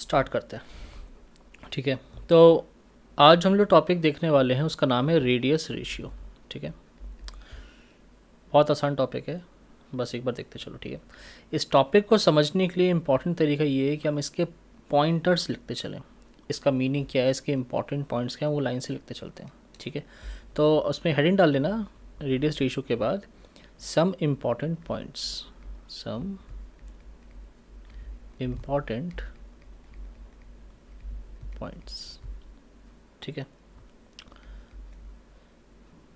Start करते हैं ठीक है तो आज हम लोग टॉपिक देखने वाले हैं उसका नाम है रेडियस रेशियो ठीक है बहुत आसान टॉपिक है बस एक बार देखते चलो ठीक है इस टॉपिक को समझने के लिए इम्पॉर्टेंट तरीका ये है कि हम इसके पॉइंटर्स लिखते चलें इसका मीनिंग क्या है इसके इम्पॉर्टेंट पॉइंट्स क्या हैं वो लाइन से लिखते चलते हैं ठीक है तो उसमें हेडिंग डाल लेना रेडियस रेशियो के बाद some important points some important points ठीक है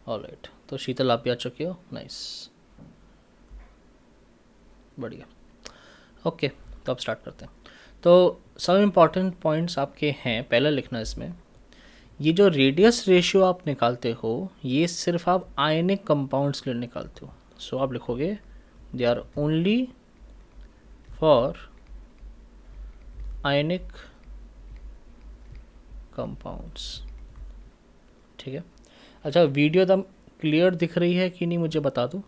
ऑल right. तो शीतल आप भी आ चुके हो नाइस बढ़िया ओके तो आप स्टार्ट करते हैं तो सब इम्पॉर्टेंट पॉइंट्स आपके हैं पहला लिखना इसमें ये जो रेडियस रेशियो आप निकालते हो ये सिर्फ आप आयनिक कंपाउंड्स के लिए निकालते हो सो so, आप लिखोगे they are only for ionic compounds ठीक है अच्छा वीडियो एकदम क्लियर दिख रही है कि नहीं मुझे बता दो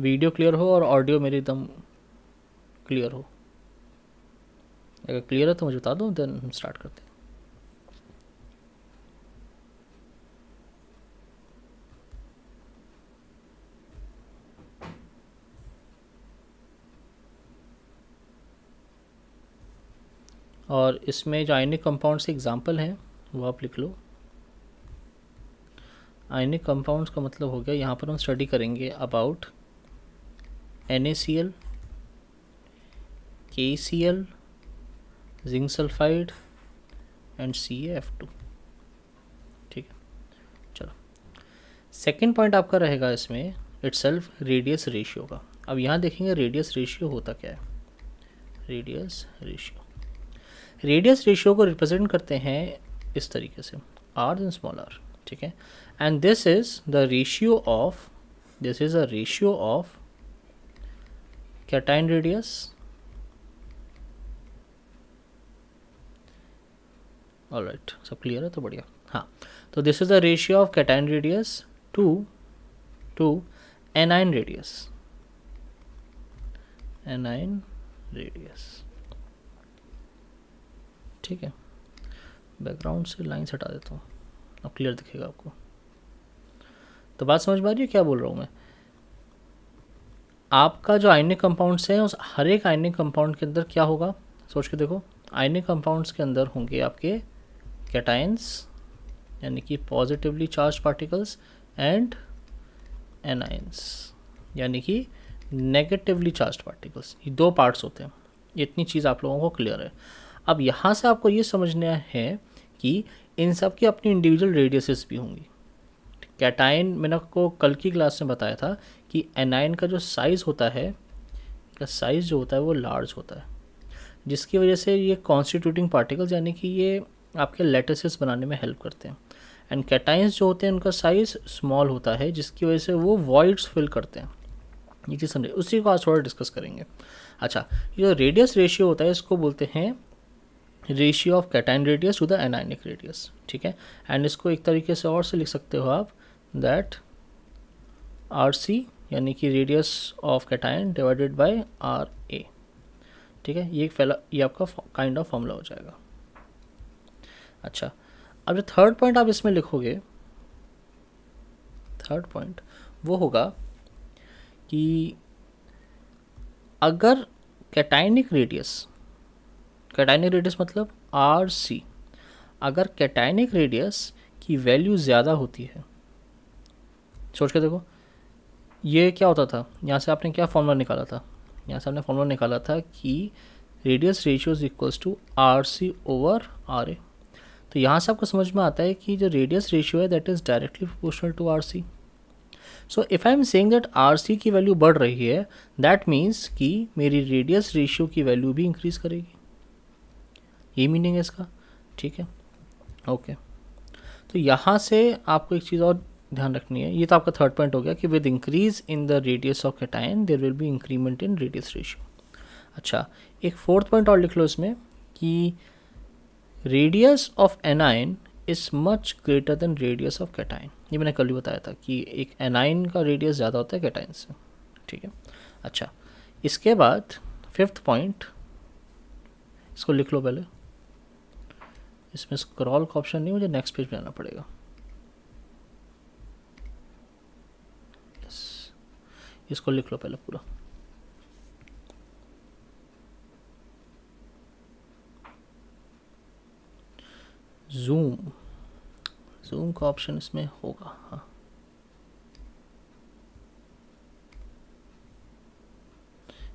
वीडियो क्लियर हो और ऑडियो मेरी एकदम क्लियर हो अगर क्लियर है तो मुझे बता दो देन हम स्टार्ट करते हैं और इसमें जो आयनिक कंपाउंड्स के एग्ज़ाम्पल हैं वो आप लिख लो आयनिक कंपाउंड्स का मतलब हो गया यहाँ पर हम स्टडी करेंगे about N A C L K C L zinc sulphide and C F two ठीक है चलो सेकेंड पॉइंट आपका रहेगा इसमें इट्सल्फ रेडियस रेशियो का अब यहाँ देखेंगे रेडियस रेशियो होता क्या है रेडियस रेशियो रेडियस रेशियो को रिप्रेजेंट करते हैं इस तरीके से आर दिन स्मॉल आर ठीक है and this is the ratio of this is a ratio of cation radius right सब क्लियर है तो बढ़िया हाँ तो this is the ratio of cation radius to to anion radius anion radius ठीक है बैकग्राउंड से लाइन्स हटा देता हूँ अब क्लियर दिखेगा आपको तो बात समझ में आ रही है क्या बोल रहा हूँ मैं आपका जो आइनिक कंपाउंड्स हैं उस हर एक आइनिक कंपाउंड के अंदर क्या होगा सोच के देखो आइनिक कंपाउंड्स के अंदर होंगे आपके कैटाइंस यानी कि positively charge particles and anions यानी कि नेगेटिवली चार्ज पार्टिकल्स ये दो पार्ट्स होते हैं इतनी चीज़ आप लोगों को क्लियर है अब यहाँ से आपको ये समझना है कि इन सब की अपनी इंडिविजुअल रेडियसेस भी होंगी कैटाइन मैंने आपको कल की क्लास में बताया था कि एनाइन का जो साइज़ होता है का साइज़ जो होता है वो लार्ज होता है जिसकी वजह से ये कॉन्स्टिट्यूटिंग पार्टिकल्स यानी कि ये आपके लेटेसिस बनाने में हेल्प करते हैं एंड कैटाइंस जो होते हैं उनका साइज़ स्मॉल होता है जिसकी वजह से वो वॉइड्स फिल करते हैं ये चीज़ समझे उसी को आज थोड़ा डिस्कस करेंगे अच्छा ये जो रेडियस रेशियो होता है इसको बोलते हैं ratio of cation radius to the anionic radius ठीक है एंड इसको एक तरीके से और से लिख सकते हो आप दैट आर सी यानी कि radius of cation divided by R A ठीक है ये फैला ये आपका काइंड ऑफ फॉर्मूला हो जाएगा अच्छा अब जो थर्ड पॉइंट आप इसमें लिखोगे थर्ड पॉइंट वो होगा कि अगर कैटाइनिक रेडियस कैटाइनिक रेडियस मतलब आर सी अगर कैटाइनिक रेडियस की वैल्यू ज़्यादा होती है सोच के देखो ये क्या होता था यहाँ से आपने क्या फॉर्मूला निकाला था यहाँ से आपने फॉर्मूला निकाला था कि radius ratio is equals to R C over R A तो यहाँ से आपको समझ में आता है कि जो रेडियस रेशियो है that is directly proportional to R C so if I am saying that R C की वैल्यू बढ़ रही है दैट मीन्स कि मेरी रेडियस रेशियो की वैल्यू भी इंक्रीज़ करेगी ये मीनिंग है इसका ठीक है ओके तो यहाँ से आपको एक चीज़ और ध्यान रखनी है ये तो आपका थर्ड पॉइंट हो गया कि with increase in the radius of cation there will be increment in radius ratio अच्छा एक फोर्थ पॉइंट और लिख लो इसमें कि radius of anion is much greater than radius of cation ये मैंने कल ही बताया था कि एक एनाइन का रेडियस ज़्यादा होता है कैटाइन से ठीक है अच्छा इसके बाद फिफ्थ पॉइंट इसको लिख लो पहले इसमें स्क्रॉल का ऑप्शन नहीं मुझे नेक्स्ट पेज पे आना पड़ेगा इसको लिख लो पहले पूरा जूम जूम का ऑप्शन इसमें होगा हाँ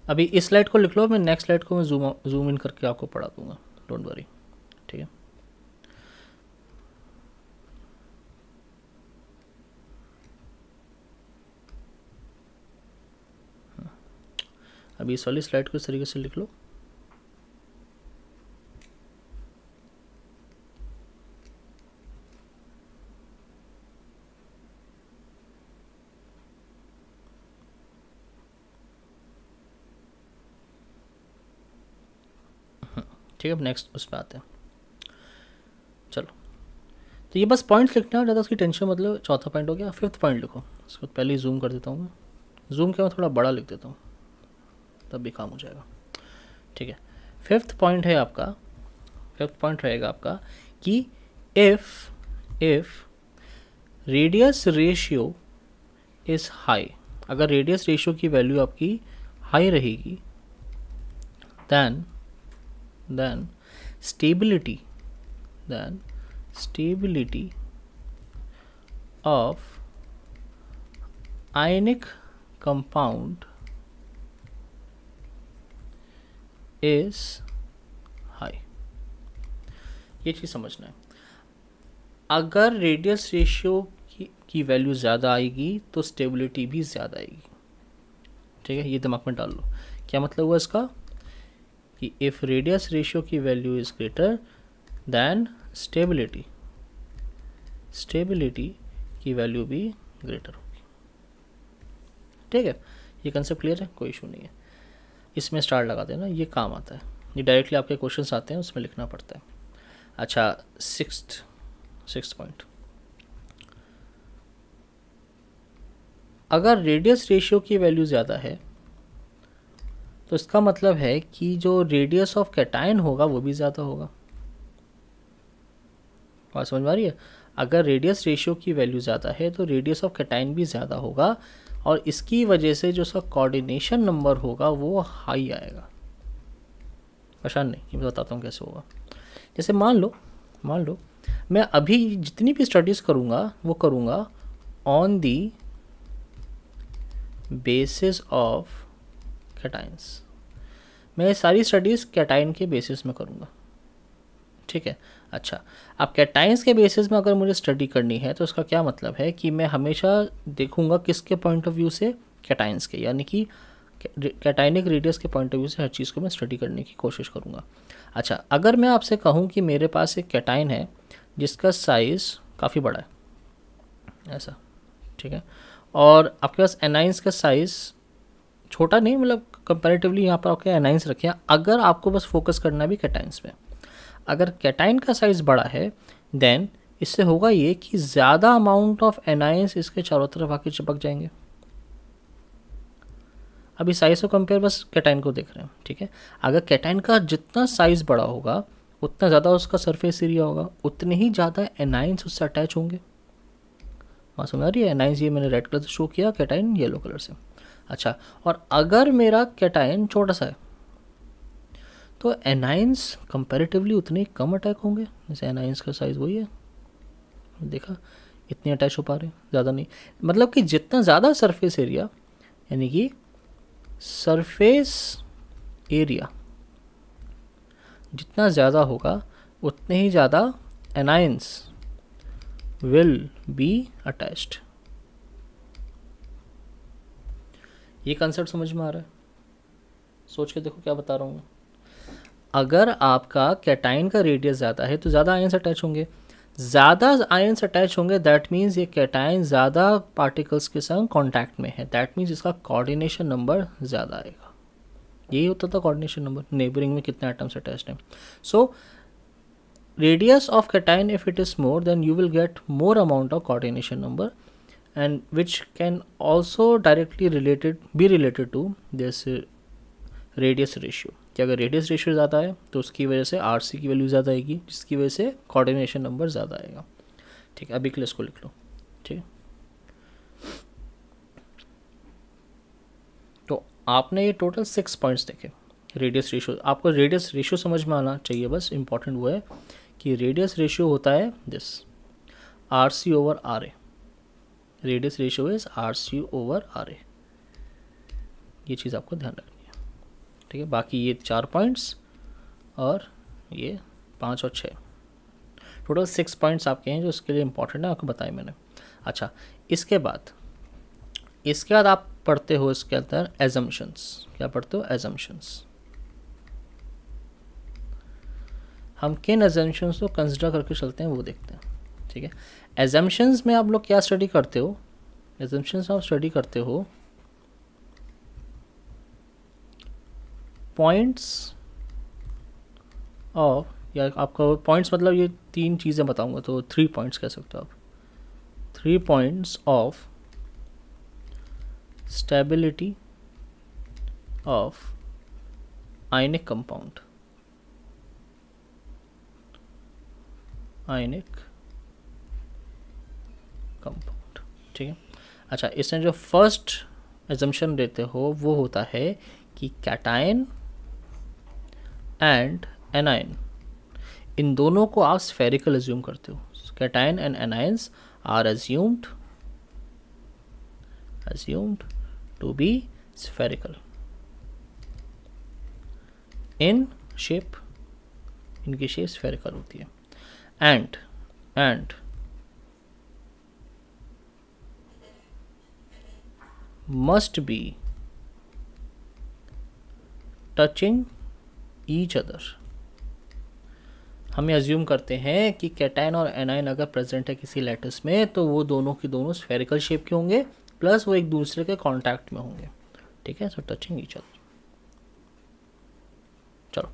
अभी इस स्लाइड को लिख लो मैं नेक्स्ट स्लाइड को मैं जूम जूम इन करके आपको पढ़ा दूंगा डोंट वरी अब इस वाली स्लाइड को इस तरीके से लिख लो ठीक है अब नेक्स्ट उस पर आते हैं चलो तो ये बस पॉइंट्स लिखना है ज़्यादा उसकी टेंशन मतलब चौथा पॉइंट हो गया फिफ्थ पॉइंट लिखो इसको पहले ही जूम कर देता हूँ मैं जूम क्या मैं थोड़ा बड़ा लिख देता हूँ तब भी काम हो जाएगा ठीक है फिफ्थ पॉइंट है आपका फिफ्थ पॉइंट रहेगा आपका कि if if radius ratio is high अगर रेडियस रेशियो की वैल्यू आपकी हाई रहेगी then then stability then stability of ionic compound is high ये चीज़ समझना है अगर रेडियस रेशियो की, की वैल्यू ज़्यादा आएगी तो स्टेबिलिटी भी ज़्यादा आएगी ठीक है ये दिमाग में डाल लो क्या मतलब हुआ इसका कि इफ़ रेडियस रेशियो की value is greater than stability stability की वैल्यू भी ग्रेटर होगी ठीक है ये कंसेप्ट क्लियर है कोई इशू नहीं है इसमें स्टार लगा देना ये काम आता है ये डायरेक्टली आपके क्वेश्चन आते हैं उसमें लिखना पड़ता है अच्छा सिक्स सिक्स पॉइंट अगर रेडियस रेशियो की वैल्यू ज़्यादा है तो इसका मतलब है कि जो रेडियस ऑफ कैटाइन होगा वो भी ज़्यादा होगा बात समझ में आ रही है अगर रेडियस रेशियो की वैल्यू ज़्यादा है तो रेडियस ऑफ कैटाइन भी ज़्यादा होगा और इसकी वजह से जो उसका कोऑर्डिनेशन नंबर होगा वो हाई आएगा परेशान नहीं मैं बताता हूँ कैसे होगा जैसे मान लो मान लो मैं अभी जितनी भी स्टडीज़ करूँगा वो करूँगा on the basis of cations मैं सारी स्टडीज़ कैटाइन के बेसिस में करूँगा ठीक है अच्छा अब कैटाइंस के बेसिस में अगर मुझे स्टडी करनी है तो उसका क्या मतलब है कि मैं हमेशा देखूंगा किसके पॉइंट ऑफ व्यू से कैटाइंस के यानी कि कैटाइनिक रेडियस के पॉइंट ऑफ व्यू से हर चीज़ को मैं स्टडी करने की कोशिश करूँगा अच्छा अगर मैं आपसे कहूँ कि मेरे पास एक कैटाइन है जिसका साइज़ काफ़ी बड़ा है ऐसा ठीक है और आपके पास एनाइंस का साइज़ छोटा नहीं मतलब कंपेरेटिवली यहाँ पर आपके एनाइंस रखे अगर आपको बस फोकस करना है भी कैटाइंस में अगर कैटाइन का साइज़ बड़ा है देन इससे होगा ये कि ज़्यादा अमाउंट ऑफ एनाइंस इसके चारों तरफ आके चिपक जाएंगे अभी साइज़ को कंपेयर बस कैटाइन को देख रहे हैं ठीक है अगर कैटाइन का जितना साइज़ बड़ा होगा उतना ज़्यादा उसका सरफेस एरिया होगा उतने ही ज़्यादा एनाइंस उससे अटैच होंगे वहाँ समझ रही है एनाइंस ये मैंने रेड कलर से शो किया कैटाइन येलो कलर से अच्छा और अगर मेरा कैटाइन छोटा सा है तो एनाइंस कंपेरेटिवली उतने कम अटैक होंगे जैसे एनाइंस का साइज़ वही है देखा इतने अटैच हो पा रहे हैं ज़्यादा नहीं मतलब कि जितना ज़्यादा सरफेस एरिया यानी कि सरफेस एरिया जितना ज़्यादा होगा उतने ही ज़्यादा एनाइंस विल बी अटैच्ड ये कंसेप्ट समझ में आ रहा है सोच के देखो क्या बता रहा हूँ मैं अगर आपका कैटाइन का रेडियस ज़्यादा है तो ज़्यादा आयंस अटैच होंगे ज़्यादा आयंस अटैच होंगे दैट मीन्स ये कैटाइन ज़्यादा पार्टिकल्स के संग कॉन्टैक्ट में है दैट मीन्स इसका कोऑर्डिनेशन नंबर ज़्यादा आएगा यही होता था कोऑर्डिनेशन नंबर नेबरिंग में कितने आइटम्स अटैच्ड हैं so radius of cation if it is more then you will get more amount of coordination number and which can also directly related be related to this radius ratio कि अगर radius ratio ज़्यादा है तो उसकी वजह से are की value ज़्यादा आएगी जिसकी वजह से कॉर्डिनेशन नंबर ज़्यादा आएगा ठीक है अभी क्लस को इसको लिख लो ठीक तो आपने ये टोटल सिक्स पॉइंट्स देखे रेडियस रेशियो आपको रेडियस रेशियो समझ में आना चाहिए बस इम्पॉर्टेंट वो है कि रेडियस रेशियो होता है this R C over R A radius ratio is R C over R A ये चीज़ आपको ध्यान रखना ठीक है बाकी ये चार पॉइंट्स और ये पाँच और छः टोटल सिक्स पॉइंट्स आपके हैं जो इसके लिए इंपॉर्टेंट है आपको बताया मैंने अच्छा इसके बाद इसके बाद आप पढ़ते हो इसके अंदर एजम्पन्स क्या पढ़ते हो एजम्पन्स हम किन एजम्पन्स को कंसिडर करके चलते हैं वो देखते हैं ठीक है एजम्पन्स में आप लोग क्या स्टडी करते हो एजम्पन्स आप स्टडी करते हो पॉइंट्स ऑफ या आपका पॉइंट्स मतलब ये तीन चीज़ें बताऊंगा तो थ्री पॉइंट्स कह सकते हो आप three points of stability of ionic compound ionic compound ठीक है अच्छा इसमें जो फर्स्ट एजम्पन देते हो वो होता है कि कैटाइन एंड एनायन इन दोनों को आप स्फेरिकल एज्यूम करते हो cation and anions are assumed assumed to be spherical in shape इनकी शेप स्फेरिकल होती है and and must be touching each other हम ये अज्यूम करते हैं कि कैटाइन और एनाइन अगर प्रेजेंट है किसी लेटस में तो वो दोनों की दोनों स्फेरिकल शेप के होंगे प्लस वो एक दूसरे के कॉन्टैक्ट में होंगे ठीक है सो टचिंग ईच अदर चलो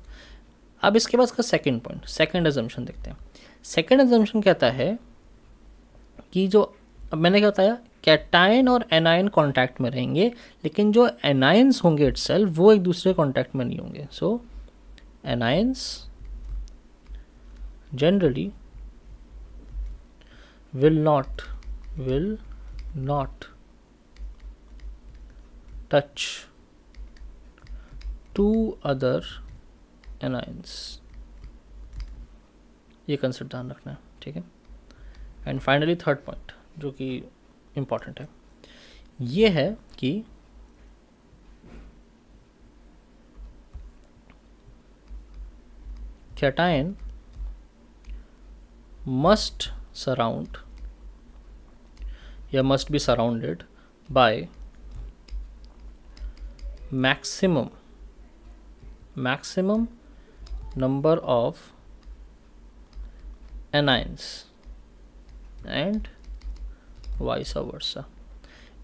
अब इसके बाद इसका सेकेंड पॉइंट सेकेंड एजम्पन देखते हैं सेकेंड एजम्पन कहता है कि जो अब मैंने क्या बताया कैटाइन और एनाइन कॉन्टैक्ट में रहेंगे लेकिन जो एनाइंस होंगे इट वो एक दूसरे कॉन्टैक्ट में नहीं होंगे so so, anions generally will not will not touch two other anions ये कंसेप्ट ध्यान रखना है ठीक है एंड फाइनली थर्ड पॉइंट जो कि इम्पॉर्टेंट है ये है कि cation must surround या must be surrounded by maximum maximum number of anions and vice versa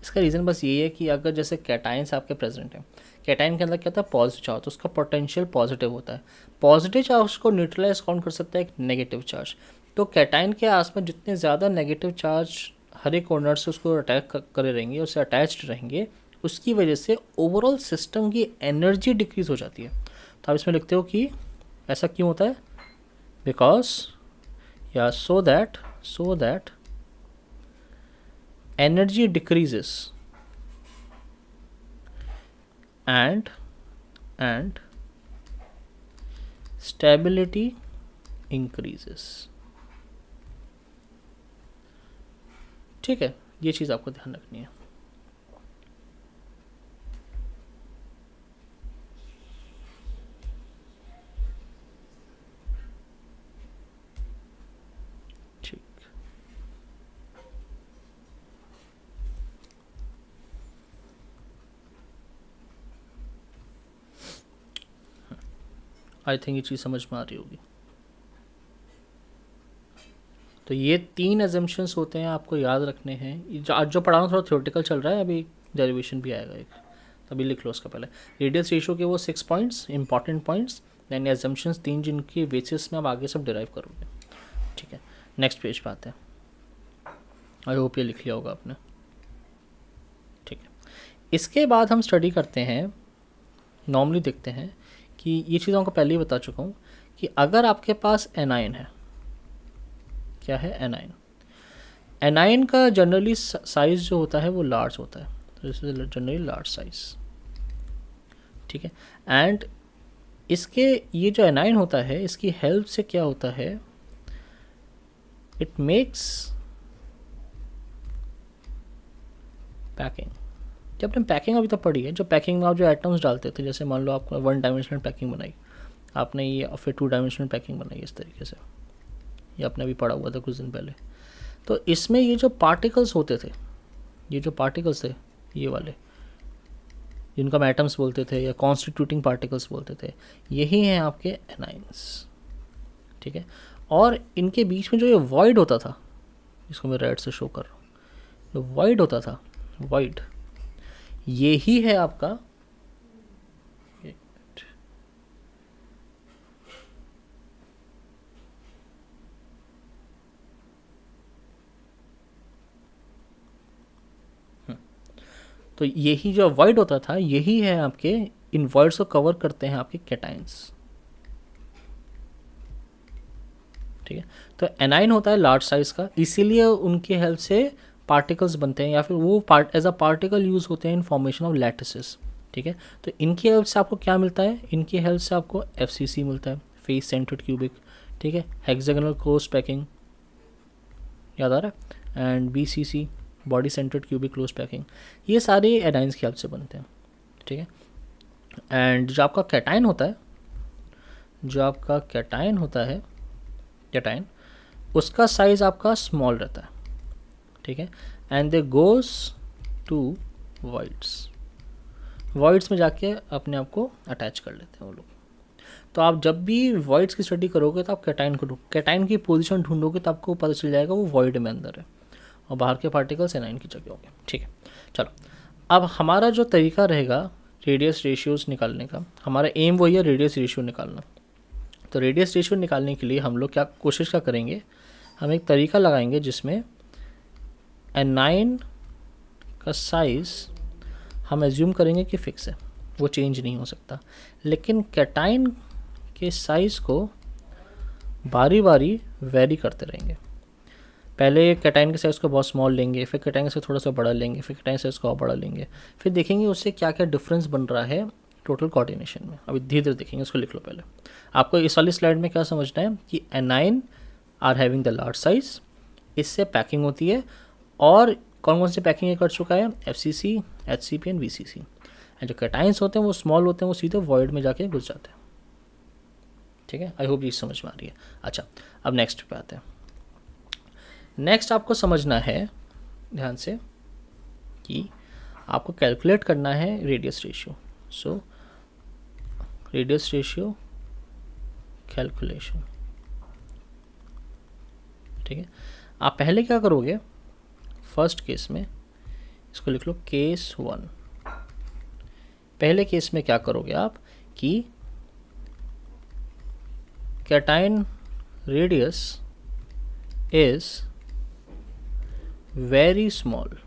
इसका रीज़न बस यही है कि अगर जैसे कैटाइंस आपके प्रेजेंट हैं कैटाइन के अंदर क्या होता है पॉजिटिव चार्ज तो उसका पोटेंशियल पॉजिटिव होता है पॉजिटिव चार्ज को न्यूट्रलाइज कौन कर सकता है एक नेगेटिव चार्ज तो कैटाइन के आसपास जितने ज़्यादा नेगेटिव चार्ज हरे कॉर्नर से उसको अटैक करे रहेंगे उससे अटैच्ड रहेंगे उसकी वजह से ओवरऑल सिस्टम की एनर्जी डिक्रीज हो जाती है तो आप इसमें लिखते हो कि ऐसा क्यों होता है बिकॉज या so that so that energy decreases and and stability increases ठीक है ये चीज़ आपको ध्यान रखनी है आई थिंक ये चीज़ समझ में आ रही होगी तो ये तीन एजम्पन्स होते हैं आपको याद रखने हैं आज जो पढ़ा रहा थोड़ा थियोटिकल चल रहा है अभी डेरिवेशन भी आएगा एक अभी लिख लो उसका पहले रेडियस रेशो के वो six points important points then assumptions तीन जिनके बेसिस में आप आगे सब डिराइव करोगे ठीक है नेक्स्ट पेज पे आते हैं आई होप ये लिख लिया होगा आपने ठीक है इसके बाद हम स्टडी करते हैं नॉर्मली देखते हैं कि ये चीज़ आपको पहले ही बता चुका हूँ कि अगर आपके पास एनाइन है क्या है एनाइन एनाइन का जनरली साइज़ जो होता है वो लार्ज होता है तो जनरली लार्ज साइज़ ठीक है एंड इसके ये जो एनाइन होता है इसकी हेल्प से क्या होता है इट मेक्स पैकिंग कि आपने पैकिंग अभी तक तो पढ़ी है जो पैकिंग में आप जो आइटम्स डालते थे जैसे मान लो आपने वन डायमेंशनल पैकिंग बनाई आपने ये और फिर टू डायमेंशनल पैकिंग बनाई इस तरीके से ये आपने अभी पढ़ा हुआ था कुछ दिन पहले तो इसमें ये जो पार्टिकल्स होते थे ये जो पार्टिकल्स थे ये वाले जिनको हम एटम्स बोलते थे या कॉन्स्टिट्यूटिंग पार्टिकल्स बोलते थे यही हैं आपके एनाइंस ठीक है और इनके बीच में जो ये वाइड होता था इसको मैं रेड से शो कर रहा हूँ जो वाइड होता था वाइड ये ही है आपका तो यही जो अवॉइड होता था यही है आपके इन वर्ड्स को कवर करते हैं आपके कैटाइंस ठीक है तो एनाइन होता है लार्ज साइज का इसीलिए उनकी हेल्प से पार्टिकल्स बनते हैं या फिर वो part as a particle use होते हैं इन फॉर्मेशन ऑफ लेटिस ठीक है तो इनकी हेल्प से आपको क्या मिलता है इनकी हेल्प से आपको एफ मिलता है फेस सेंटर्ड क्यूबिक ठीक है हेक्सागोनल क्लोज पैकिंग याद आ रहा है and B C C body centred cubic close packing ये सारे एडाइंस की हेल्प से बनते हैं ठीक है एंड जो आपका कैटाइन होता है जो आपका कैटाइन होता है कैटाइन उसका साइज़ आपका स्मॉल रहता है ठीक है and they goes to voids voids में जाके अपने आप को अटैच कर लेते हैं वो लोग तो आप जब भी वॉइड्स की स्टडी करोगे तो आप कैटाइन को कैटाइन की पोजिशन ढूंढोगे तो आपको पता चल जाएगा वो वॉइड में अंदर है और बाहर के पार्टिकल्स एनाइन की जगह होंगे ठीक है चलो अब हमारा जो तरीका रहेगा रेडियस रेशियोज़ निकालने का हमारा एम वही है रेडियस रेशियो निकालना तो रेडियस रेशियो निकालने के लिए हम लोग क्या कोशिश क्या करेंगे हम एक तरीका लगाएंगे जिसमें नाइन का साइज हम एज्यूम करेंगे कि फिक्स है वो चेंज नहीं हो सकता लेकिन कैटाइन के साइज़ को बारी बारी वेरी करते रहेंगे पहले कैटाइन के साइज़ को बहुत स्मॉल लेंगे फिर कैटाइन से थोड़ा सा बड़ा लेंगे फिर कैटाइन साइज़ को और बड़ा लेंगे फिर देखेंगे उससे क्या क्या डिफरेंस बन रहा है टोटल कोऑर्डिनेशन में अभी धीरे धीरे देखेंगे उसको लिख लो पहले आपको इस वाली स्लाइड में क्या समझना है कि anion are having the large size इससे पैकिंग होती है और कौन कौन से पैकिंग कर चुका है F C C H C P and V C C and जो कैटाइंस होते हैं वो स्मॉल होते हैं वो सीधे वॉइड में जाके घुस जाते हैं ठीक है आई होप ये समझ में आ रही है अच्छा अब नेक्स्ट पे आते हैं नेक्स्ट आपको समझना है ध्यान से कि आपको कैलकुलेट करना है radius ratio so radius ratio calculation ठीक है आप पहले क्या करोगे फर्स्ट केस में इसको लिख लो केस वन पहले केस में क्या करोगे आप कि cation radius is very small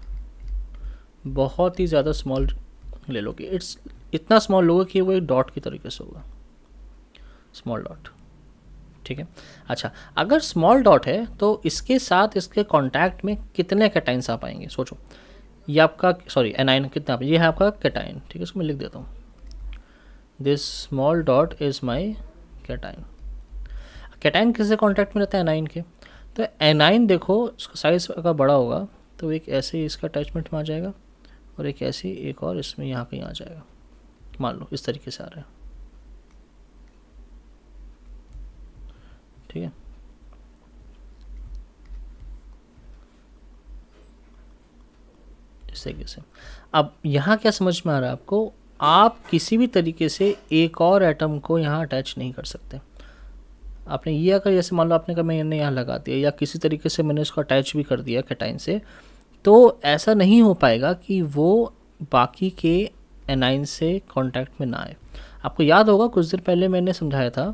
बहुत ही ज़्यादा स्मॉल ले लोगे इट्स इतना स्मॉल लोगे कि वो एक डॉट की तरीके से होगा स्मॉल डॉट ठीक है अच्छा अगर स्मॉल डॉट है तो इसके साथ इसके कॉन्टैक्ट में कितने कैटाइंस आप पाएंगे सोचो ये आपका सॉरी एनाइन कितना ये है आपका कैटाइन ठीक है इसको मैं लिख देता हूँ this small dot is my cation cation किससे कॉन्टैक्ट में रहता है एनाइन के तो एनाइन देखो उसका साइज़ अगर बड़ा होगा तो एक ऐसे ही इसका अटैचमेंट में आ जाएगा और एक ऐसे ही एक और इसमें यहाँ कहीं आ जाएगा मान लो इस तरीके से आ रहा है ठीक है इस तरीके अब यहाँ क्या समझ में आ रहा है आपको आप किसी भी तरीके से एक और एटम को यहाँ अटैच नहीं कर सकते आपने ये अगर जैसे मान लो आपने कहा मैंने यहाँ लगा दिया या किसी तरीके से मैंने उसको अटैच भी कर दिया कैटाइन से तो ऐसा नहीं हो पाएगा कि वो बाकी के एनाइन से कांटेक्ट में ना आए आपको याद होगा कुछ देर पहले मैंने समझाया था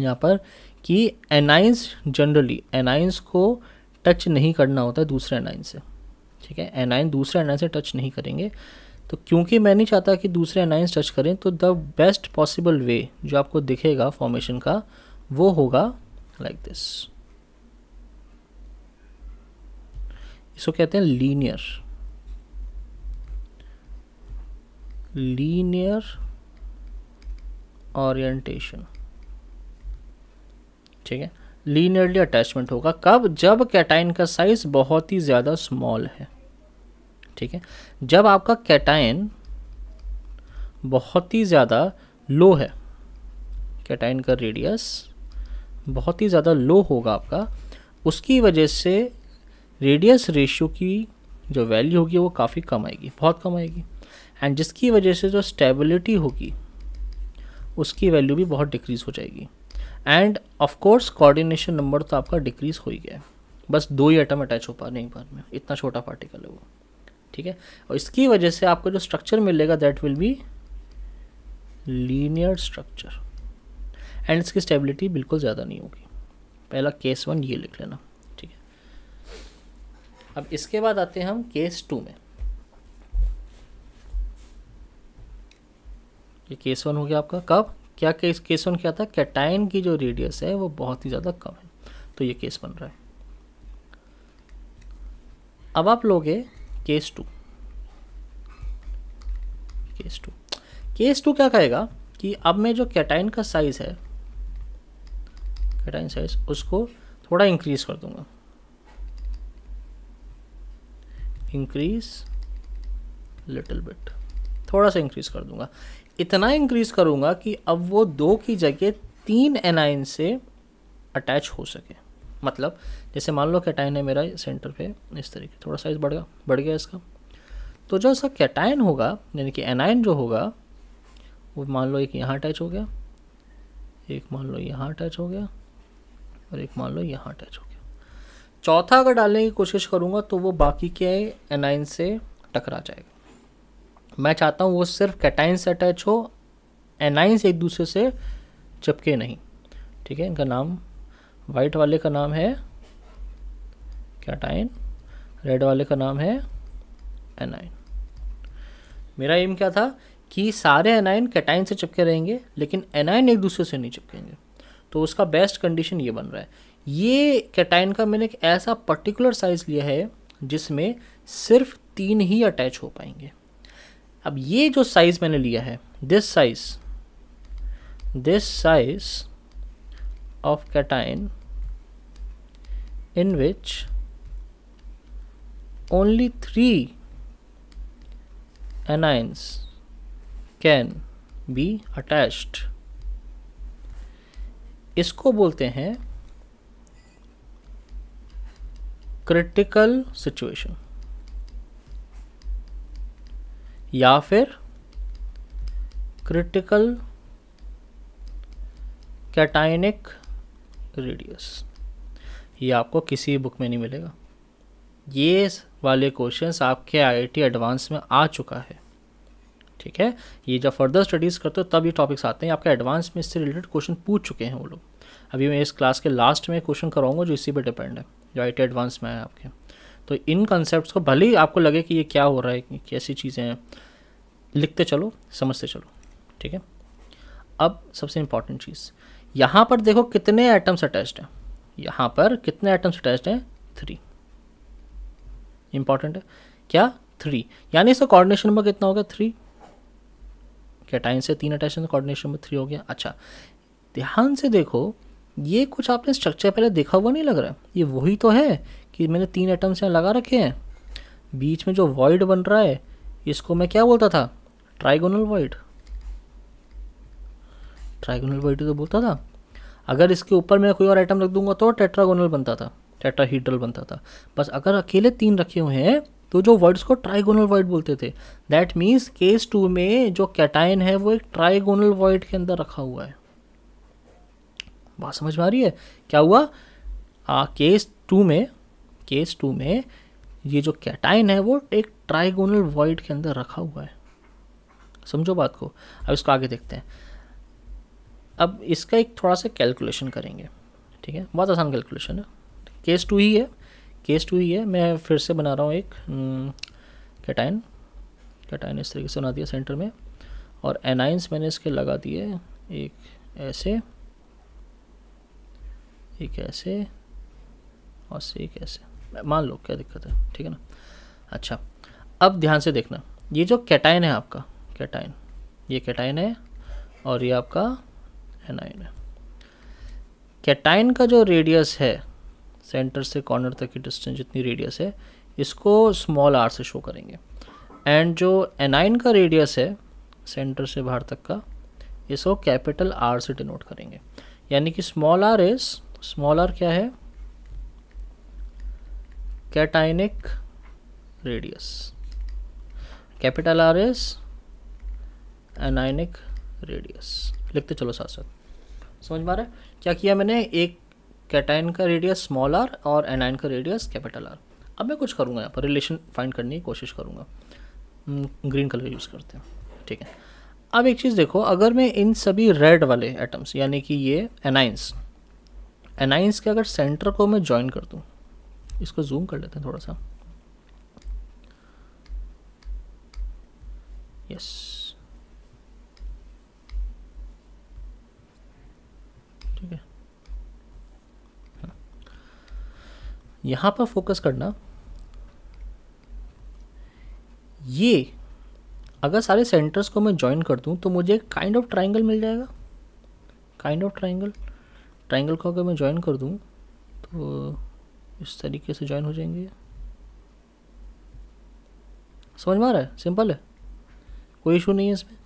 यहाँ पर कि एनाइंस जनरली एनाइंस को टच नहीं करना होता है दूसरे एनाइन से ठीक है एनाइन दूसरे एनाइन से टच नहीं करेंगे तो क्योंकि मैं नहीं चाहता कि दूसरे एनाइंस टच करें तो द बेस्ट पॉसिबल वे जो आपको दिखेगा फॉर्मेशन का वो होगा लाइक like दिस इसको कहते हैं लीनियर लीनियर orientation ठीक है लीनियरली अटैचमेंट होगा कब जब कैटाइन का साइज बहुत ही ज़्यादा स्मॉल है ठीक है जब आपका कैटाइन बहुत ही ज़्यादा लो है कैटाइन का रेडियस बहुत ही ज़्यादा लो होगा आपका उसकी वजह से रेडियस रेशियो की जो वैल्यू होगी वो काफ़ी कम आएगी बहुत कम आएगी एंड जिसकी वजह से जो स्टेबिलिटी होगी उसकी वैल्यू भी बहुत डिक्रीज़ हो जाएगी and of course coordination number तो आपका डिक्रीज हो ही गया है बस दो ही आइटम अटैच हो पा रहे हैं एक बार में इतना छोटा पार्टिकल है वो ठीक है और इसकी वजह से आपको जो स्ट्रक्चर मिलेगा that will be linear structure and इसकी स्टेबिलिटी बिल्कुल ज़्यादा नहीं होगी पहला केस वन ये लिख लेना ठीक है अब इसके बाद आते हैं हम केस टू में ये केस वन हो गया आपका कब क्या केस केस वन क्या था कैटाइन की जो रेडियस है वो बहुत ही ज़्यादा कम है तो ये केस बन रहा है अब आप लोगे case two case two case two क्या कहेगा कि अब मैं जो कैटाइन का साइज़ है कैटाइन साइज़ उसको थोड़ा इंक्रीज़ कर दूंगा इंक्रीज लिटिल बिट थोड़ा सा इंक्रीज़ कर दूंगा इतना इंक्रीज़ करूँगा कि अब वो दो की जगह तीन एनाइन से अटैच हो सके मतलब जैसे मान लो कैटाइन है मेरा सेंटर पे इस तरीके थोड़ा साइज बढ़ गया बढ़ गया इसका तो जो इसका कैटाइन होगा यानी कि एनाइन जो होगा वो मान लो एक यहाँ अटैच हो गया एक मान लो यहाँ अटैच हो गया और एक मान लो यहाँ अटैच हो गया चौथा अगर डालने की कोशिश करूँगा तो वो बाकी के एनाइन से टकरा जाएगा मैं चाहता हूँ वो सिर्फ कैटाइन से अटैच हो एनाइन से एक दूसरे से चिपके नहीं ठीक है इनका नाम वाइट वाले का नाम है कैटाइन रेड वाले का नाम है एनाइन मेरा एम क्या था कि सारे एनाइन कैटाइन से चिपके रहेंगे लेकिन एनाइन एक दूसरे से नहीं चिपकेंगे तो उसका बेस्ट कंडीशन ये बन रहा है ये कैटाइन का मैंने एक ऐसा पर्टिकुलर साइज़ लिया है जिसमें सिर्फ तीन ही अटैच हो पाएंगे अब ये जो साइज़ मैंने लिया है this size this size of cation in which only three anions can be attach इसको बोलते हैं क्रिटिकल सिचुएशन या फिर क्रिटिकल कैटाइनिक रेडियस ये आपको किसी बुक में नहीं मिलेगा ये वाले क्वेश्चंस आपके आईआईटी एडवांस में आ चुका है ठीक है ये जब फर्दर स्टडीज़ करते हो तब ये टॉपिक्स आते हैं आपके एडवांस में इससे रिलेटेड क्वेश्चन पूछ चुके हैं वो लोग अभी मैं इस क्लास के लास्ट में क्वेश्चन कराऊंगा जो इसी पे डिपेंड है जो आई एडवांस में है आपके तो इन कॉन्सेप्ट को भले ही आपको लगे कि ये क्या हो रहा है कैसी चीज़ें हैं लिखते चलो समझते चलो ठीक है अब सबसे इंपॉर्टेंट चीज़ यहाँ पर देखो कितने एटम्स अटैच्ड हैं यहाँ पर कितने एटम्स अटैच्ड हैं थ्री इंपॉर्टेंट है क्या थ्री यानी इसका कोऑर्डिनेशन नंबर कितना होगा थ्री क्या टाइम से तीन अटैच कोऑर्डिनेशन में थ्री हो गया अच्छा ध्यान से देखो ये कुछ आपने स्ट्रक्चर पहले देखा हुआ नहीं लग रहा ये वही तो है कि मैंने तीन एटम्स यहाँ लगा रखे हैं बीच में जो वॉइड बन रहा है इसको मैं क्या बोलता था ट्राइगोनल वॉइड ट्राइगोनल वॉइड तो बोलता था अगर इसके ऊपर मैं कोई और आइटम रख दूंगा तो टेट्रागोनल बनता था टेट्राहीड्रल बनता था बस अगर अकेले तीन रखे हुए हैं तो जो वर्ड्स को ट्राइगोनल वर्ड बोलते थे दैट मीन्स केस टू में जो कैटाइन है वो एक ट्राइगोनल वर्ड के अंदर रखा हुआ है बात समझ में आ रही है क्या हुआ आ, केस टू में केस टू में ये जो कैटाइन है वो एक ट्राइगोनल वॉइड के अंदर रखा हुआ है समझो बात को अब इसको आगे देखते हैं अब इसका एक थोड़ा सा कैलकुलेशन करेंगे ठीक है बहुत आसान कैलकुलेशन है केस टू ही है केस टू ही है मैं फिर से बना रहा हूँ एक कैटाइन हम्म, कैटाइन इस तरीके से बना दिया सेंटर में और एनाइंस मैंने इसके लगा दिए एक ऐसे एक ऐसे और से एक ऐसे मान लो क्या दिक्कत है ठीक है ना अच्छा अब ध्यान से देखना ये जो कैटाइन है आपका कैटाइन ये कैटाइन है और ये आपका एनाइन है कैटाइन का जो रेडियस है सेंटर से कॉर्नर तक की डिस्टेंस जितनी रेडियस है इसको स्मॉल आर से शो करेंगे एंड जो एनाइन का रेडियस है सेंटर से बाहर तक का इसको कैपिटल आर से डिनोट करेंगे यानी कि small r is small r क्या है cationic radius capital R as anionic radius लिखते चलो साथ साथ समझ में क्या किया मैंने एक कैटाइन का रेडियस स्मॉल आर और एनाइन का रेडियस कैपिटल आर अब मैं कुछ करूँगा यहाँ पर रिलेशन फाइंड करने की कोशिश करूँगा ग्रीन कलर यूज़ करते हैं ठीक है अब एक चीज़ देखो अगर मैं इन सभी रेड वाले एटम्स यानी कि ये एनाइंस एनाइंस के अगर सेंटर को मैं ज्वाइन कर दूँ इसको जूम कर लेते हैं थोड़ा सा यस ठीक है हाँ। यहां पर फोकस करना ये अगर सारे सेंटर्स को मैं ज्वाइन कर दूं तो मुझे काइंड ऑफ ट्राइंगल मिल जाएगा काइंड ऑफ ट्राइंगल ट्राइंगल को अगर मैं ज्वाइन कर दूं तो इस तरीके से ज्वाइन हो जाएंगे समझ में आ रहा है सिंपल है कोई इशू नहीं है इसमें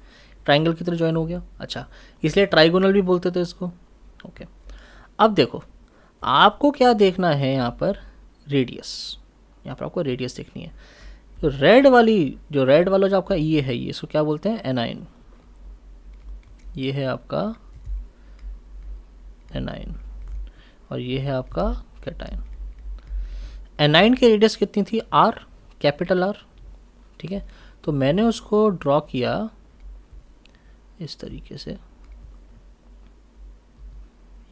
ट्राइंगल की तरह ज्वाइन हो गया अच्छा इसलिए ट्राइगोनल भी बोलते थे इसको ओके अब देखो आपको क्या देखना है यहाँ पर रेडियस यहाँ पर आपको रेडियस देखनी है तो रेड वाली जो रेड वाला जो आपका ये है ये इसको क्या बोलते हैं एनाइन ये है आपका एनाइन और ये है आपका कैटाइन एनाइन की रेडियस कितनी थी आर कैपिटल आर ठीक है तो मैंने उसको ड्रॉ किया इस तरीके से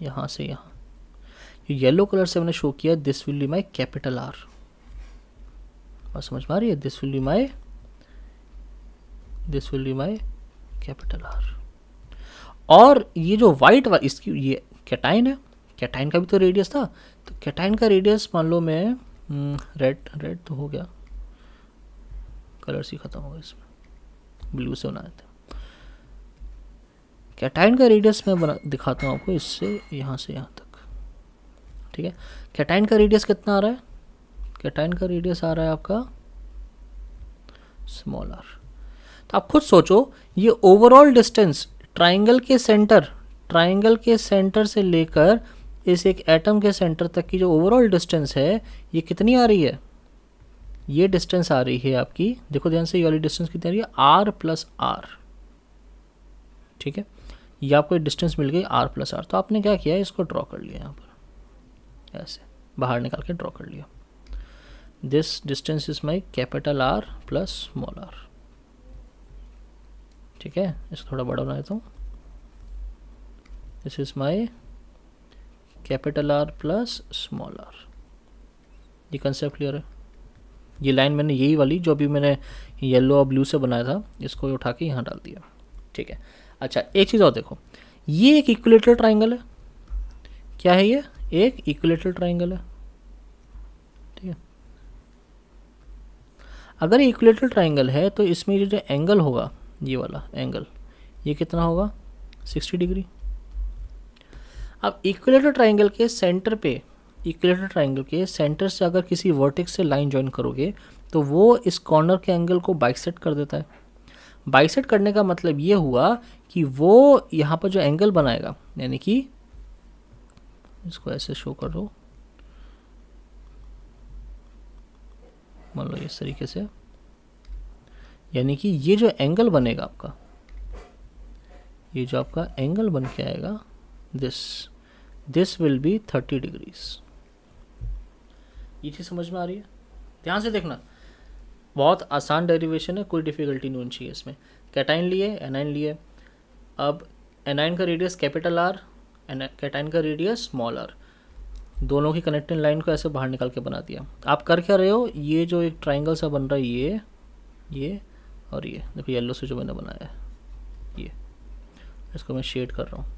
यहाँ से यहाँ येलो कलर से मैंने शो किया this will be my capital R और समझ में आ रही है this will be my this will be my capital R और ये जो वाइट इसकी ये कैटाइन है कैटाइन का भी तो रेडियस था तो कैटाइन का रेडियस मान लो मैं रेड हम्म, रेड तो हो गया कलर्स ही ख़त्म हो गए इसमें ब्लू से बनाए थे कैटाइन का रेडियस मैं बना दिखाता हूँ आपको इससे यहाँ से यहाँ तक ठीक है कैटाइन का रेडियस कितना आ रहा है कैटाइन का रेडियस आ रहा है आपका स्मॉल आर तो आप खुद सोचो ये ओवरऑल डिस्टेंस ट्राइंगल के सेंटर ट्राइंगल के सेंटर से लेकर इस एक एटम के सेंटर तक की जो ओवरऑल डिस्टेंस है ये कितनी आ रही है ये डिस्टेंस आ रही है आपकी देखो ध्यान से ये वाली डिस्टेंस कितनी आ रही है आर प्लस आर ठीक है ये आपको डिस्टेंस मिल गई आर प्लस आर तो आपने क्या किया इसको ड्रॉ कर लिया यहाँ पर ऐसे बाहर निकाल के ड्रॉ कर लिया this distance is my capital R plus small are ठीक है इसको थोड़ा बड़ा बना देता हूँ this is my capital R plus small r ये कंसेप्ट क्लियर है ये लाइन मैंने यही वाली जो अभी मैंने येलो और ब्लू से बनाया था इसको उठा के यहाँ डाल दिया ठीक है अच्छा एक चीज़ और देखो ये एक इक्वलेटर ट्राइंगल है क्या है ये एक इक्वलेटर ट्राइंगल है ठीक है अगर ये इक्वलेटर ट्राइंगल है तो इसमें जो एंगल होगा ये वाला एंगल ये कितना होगा सिक्सटी डिग्री अब इक्वलेटर ट्राइंगल के सेंटर पे इक्वलेटर ट्राइंगल के सेंटर से अगर किसी वर्टेक्स से लाइन ज्वाइन करोगे तो वो इस कॉर्नर के एंगल को बाइसेट कर देता है बाइसेट करने का मतलब ये हुआ कि वो यहाँ पर जो एंगल बनाएगा यानी कि इसको ऐसे शो कर दो मान लो इस तरीके से यानी कि ये जो एंगल बनेगा आपका ये जो आपका एंगल बन के आएगा this this will be thirty degrees ये चीज़ समझ में आ रही है ध्यान से देखना बहुत आसान डेरिवेशन है कोई डिफ़िकल्टी नहीं होनी चाहिए इसमें कैटाइन लिए एनाइन लिए अब एनाइन का radius capital R and cation का रेडियस स्मॉल आर दोनों की कनेक्टिंग लाइन को ऐसे बाहर निकाल के बना दिया आप कर क्या रहे हो ये जो एक ट्राइंगल सा बन रहा है ये ये और ये देखो येल्लो से जो मैंने बनाया है ये इसको मैं शेड कर रहा हूँ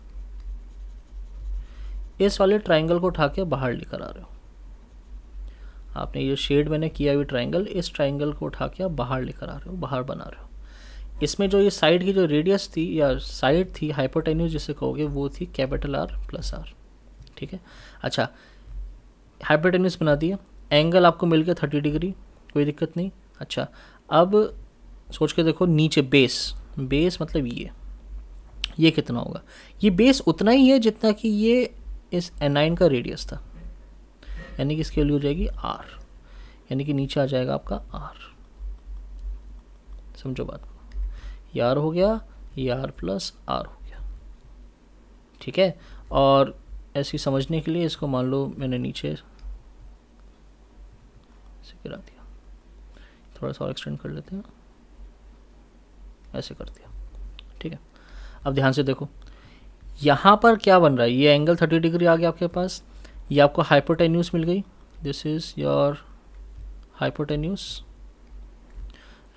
इस वाले ट्राइंगल को उठा के बाहर लेकर आ रहे हो आपने ये शेड मैंने किया हुई ट्राइंगल इस ट्राइंगल को उठा के आप बाहर लेकर आ रहे हो बाहर बना रहे हो इसमें जो ये साइड की जो रेडियस थी या साइड थी हाइपोटेन्यूज जिसे कहोगे वो थी कैपिटल आर प्लस आर ठीक है अच्छा हाइपोटेन्यूज बना दिया एंगल आपको मिल गया थर्टी डिग्री कोई दिक्कत नहीं अच्छा अब सोच के देखो नीचे बेस बेस मतलब ये ये कितना होगा ये बेस उतना ही है जितना कि ये इस एनाइन का रेडियस था यानी कि इसकी वैल्यू हो जाएगी आर यानी कि नीचे आ जाएगा आपका आर समझो बात को ये आर हो गया ये आर प्लस आर हो गया ठीक है और ऐसी समझने के लिए इसको मान लो मैंने नीचे से गिरा दिया थोड़ा सा और एक्सटेंड कर लेते हैं ऐसे कर दिया ठीक है अब ध्यान से देखो यहाँ पर क्या बन रहा है ये एंगल थर्टी डिग्री आ गया आपके पास ये आपको हाइपोटेन्यूस मिल गई this is your hypotenuse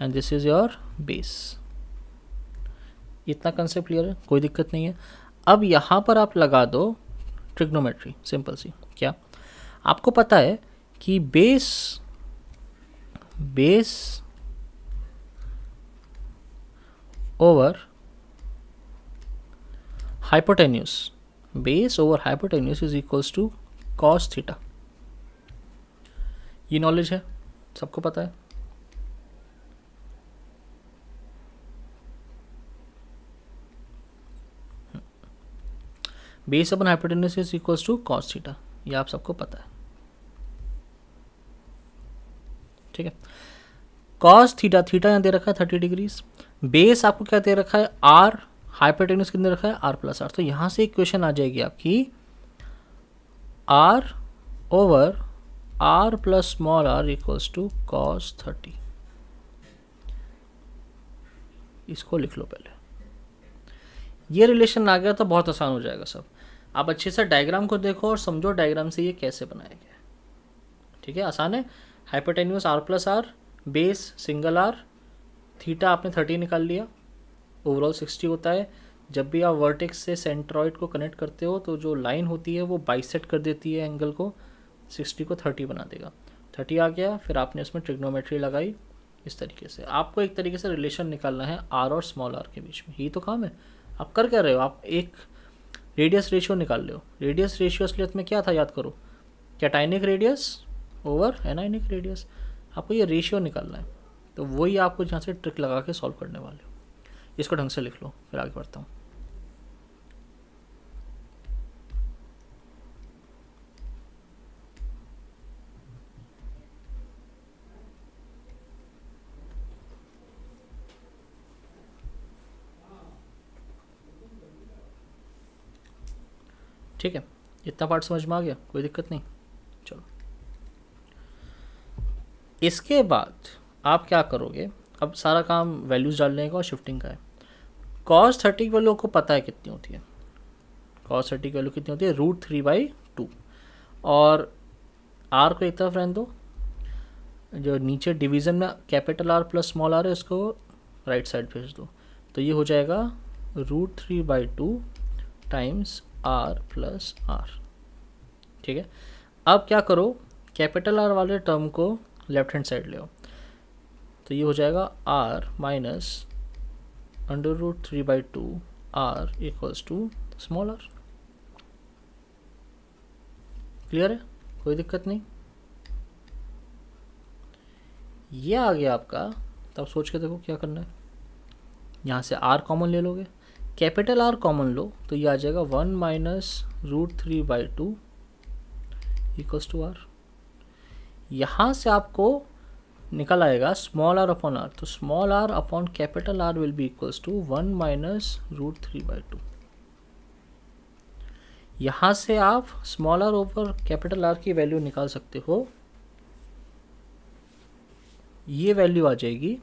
and this is your base इतना कंसेप्ट क्लियर है कोई दिक्कत नहीं है अब यहाँ पर आप लगा दो ट्रिग्नोमेट्री सिंपल सी क्या आपको पता है कि base base over hypotenuse base over hypotenuse is equals to cos theta ये नॉलेज है सबको पता है base upon hypotenuse is equals to cos theta ये आप सबको पता है ठीक है कॉस थीटा थीटा यहां दे रखा है थर्टी डिग्रीज बेस आपको क्या दे रखा है आर हाइपरटेनस कितने रखा है आर प्लस आर तो यहाँ से एक क्वेश्चन आ जाएगी आपकी R over R plus small r equals to cos thirty इसको लिख लो पहले ये रिलेशन आ गया तो बहुत आसान हो जाएगा सब आप अच्छे से डायग्राम को देखो और समझो डायग्राम से ये कैसे बनाया गया ठीक है आसान है hypotenuse R plus R base single R theta आपने थर्टी निकाल लिया ओवरऑल सिक्सटी होता है जब भी आप वर्टेक्स से सेंट्रॉइड को कनेक्ट करते हो तो जो लाइन होती है वो बाइसेट कर देती है एंगल को सिक्सटी को थर्टी बना देगा थर्टी आ गया फिर आपने उसमें ट्रिग्नोमेट्री लगाई इस तरीके से आपको एक तरीके से रिलेशन निकालना है आर और स्मॉल आर के बीच में यही तो काम है आप कर क्या रहे हो आप एक रेडियस रेशियो निकाल रहे हो रेडियस रेशियो असलियत में क्या था याद करो cationic radius over anionic radius आपको ये रेशियो निकालना है तो वही आपको जहाँ से ट्रिक लगा के सॉल्व करने वाले हो इसको ढंग से लिख लो फिर आगे बढ़ता हूँ ठीक है इतना पार्ट समझ में आ गया कोई दिक्कत नहीं चलो इसके बाद आप क्या करोगे अब सारा काम वैल्यूज़ डालने का और शिफ्टिंग का है कॉस थर्टी की वैल्यू को पता है कितनी होती है कॉस थर्टी की वैल्यू कितनी होती है रूट थ्री बाई टू और आर को एक तरफ रहने दो जो नीचे डिवीज़न में capital R plus small r है उसको राइट साइड भेज दो तो ये हो जाएगा root three by two times R plus R ठीक है अब क्या करो कैपिटल आर वाले टर्म को लेफ्ट हैंड साइड ले आओ तो ये हो जाएगा R minus under root 3 by 2 r equals to small r clear है कोई दिक्कत नहीं ये आ गया आपका तब सोच के देखो क्या करना है यहाँ से आर कॉमन ले लोगे कैपिटल आर कॉमन लो तो ये आ जाएगा one minus root three by two equals to R यहाँ से आपको निकल आएगा स्मॉल आर अपॉन आर तो small r upon capital R will be equals to one minus root three by two यहाँ से आप small r over capital R की वैल्यू निकाल सकते हो ये वैल्यू आ जाएगी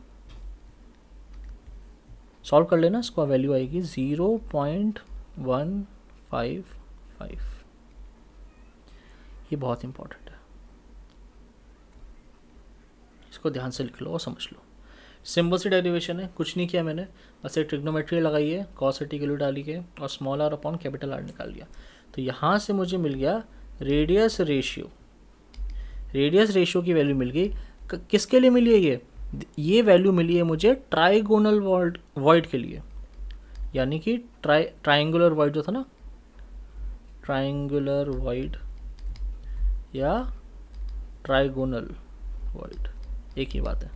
सॉल्व कर लेना इसको वैल्यू आएगी zero point one five five ये बहुत इम्पोर्टेंट इसको ध्यान से लिख लो और समझ लो सिंबल से डेरिवेशन है कुछ नहीं किया मैंने बस एक ट्रिग्नोमेट्री लगाई है कॉस एटी लिए डाली है और small r upon capital R निकाल लिया तो यहाँ से मुझे मिल गया रेडियस रेशियो रेडियस रेशियो की वैल्यू मिल गई किसके लिए मिली है ये ये वैल्यू मिली है मुझे ट्राइगोनल वर्ल्ड वर्ल्ड के लिए यानी कि ट्राई ट्राइंगुलर वाइड जो था ना ट्राइंगुलर वाइड या ट्राइगोनल वाइड एक ही बात है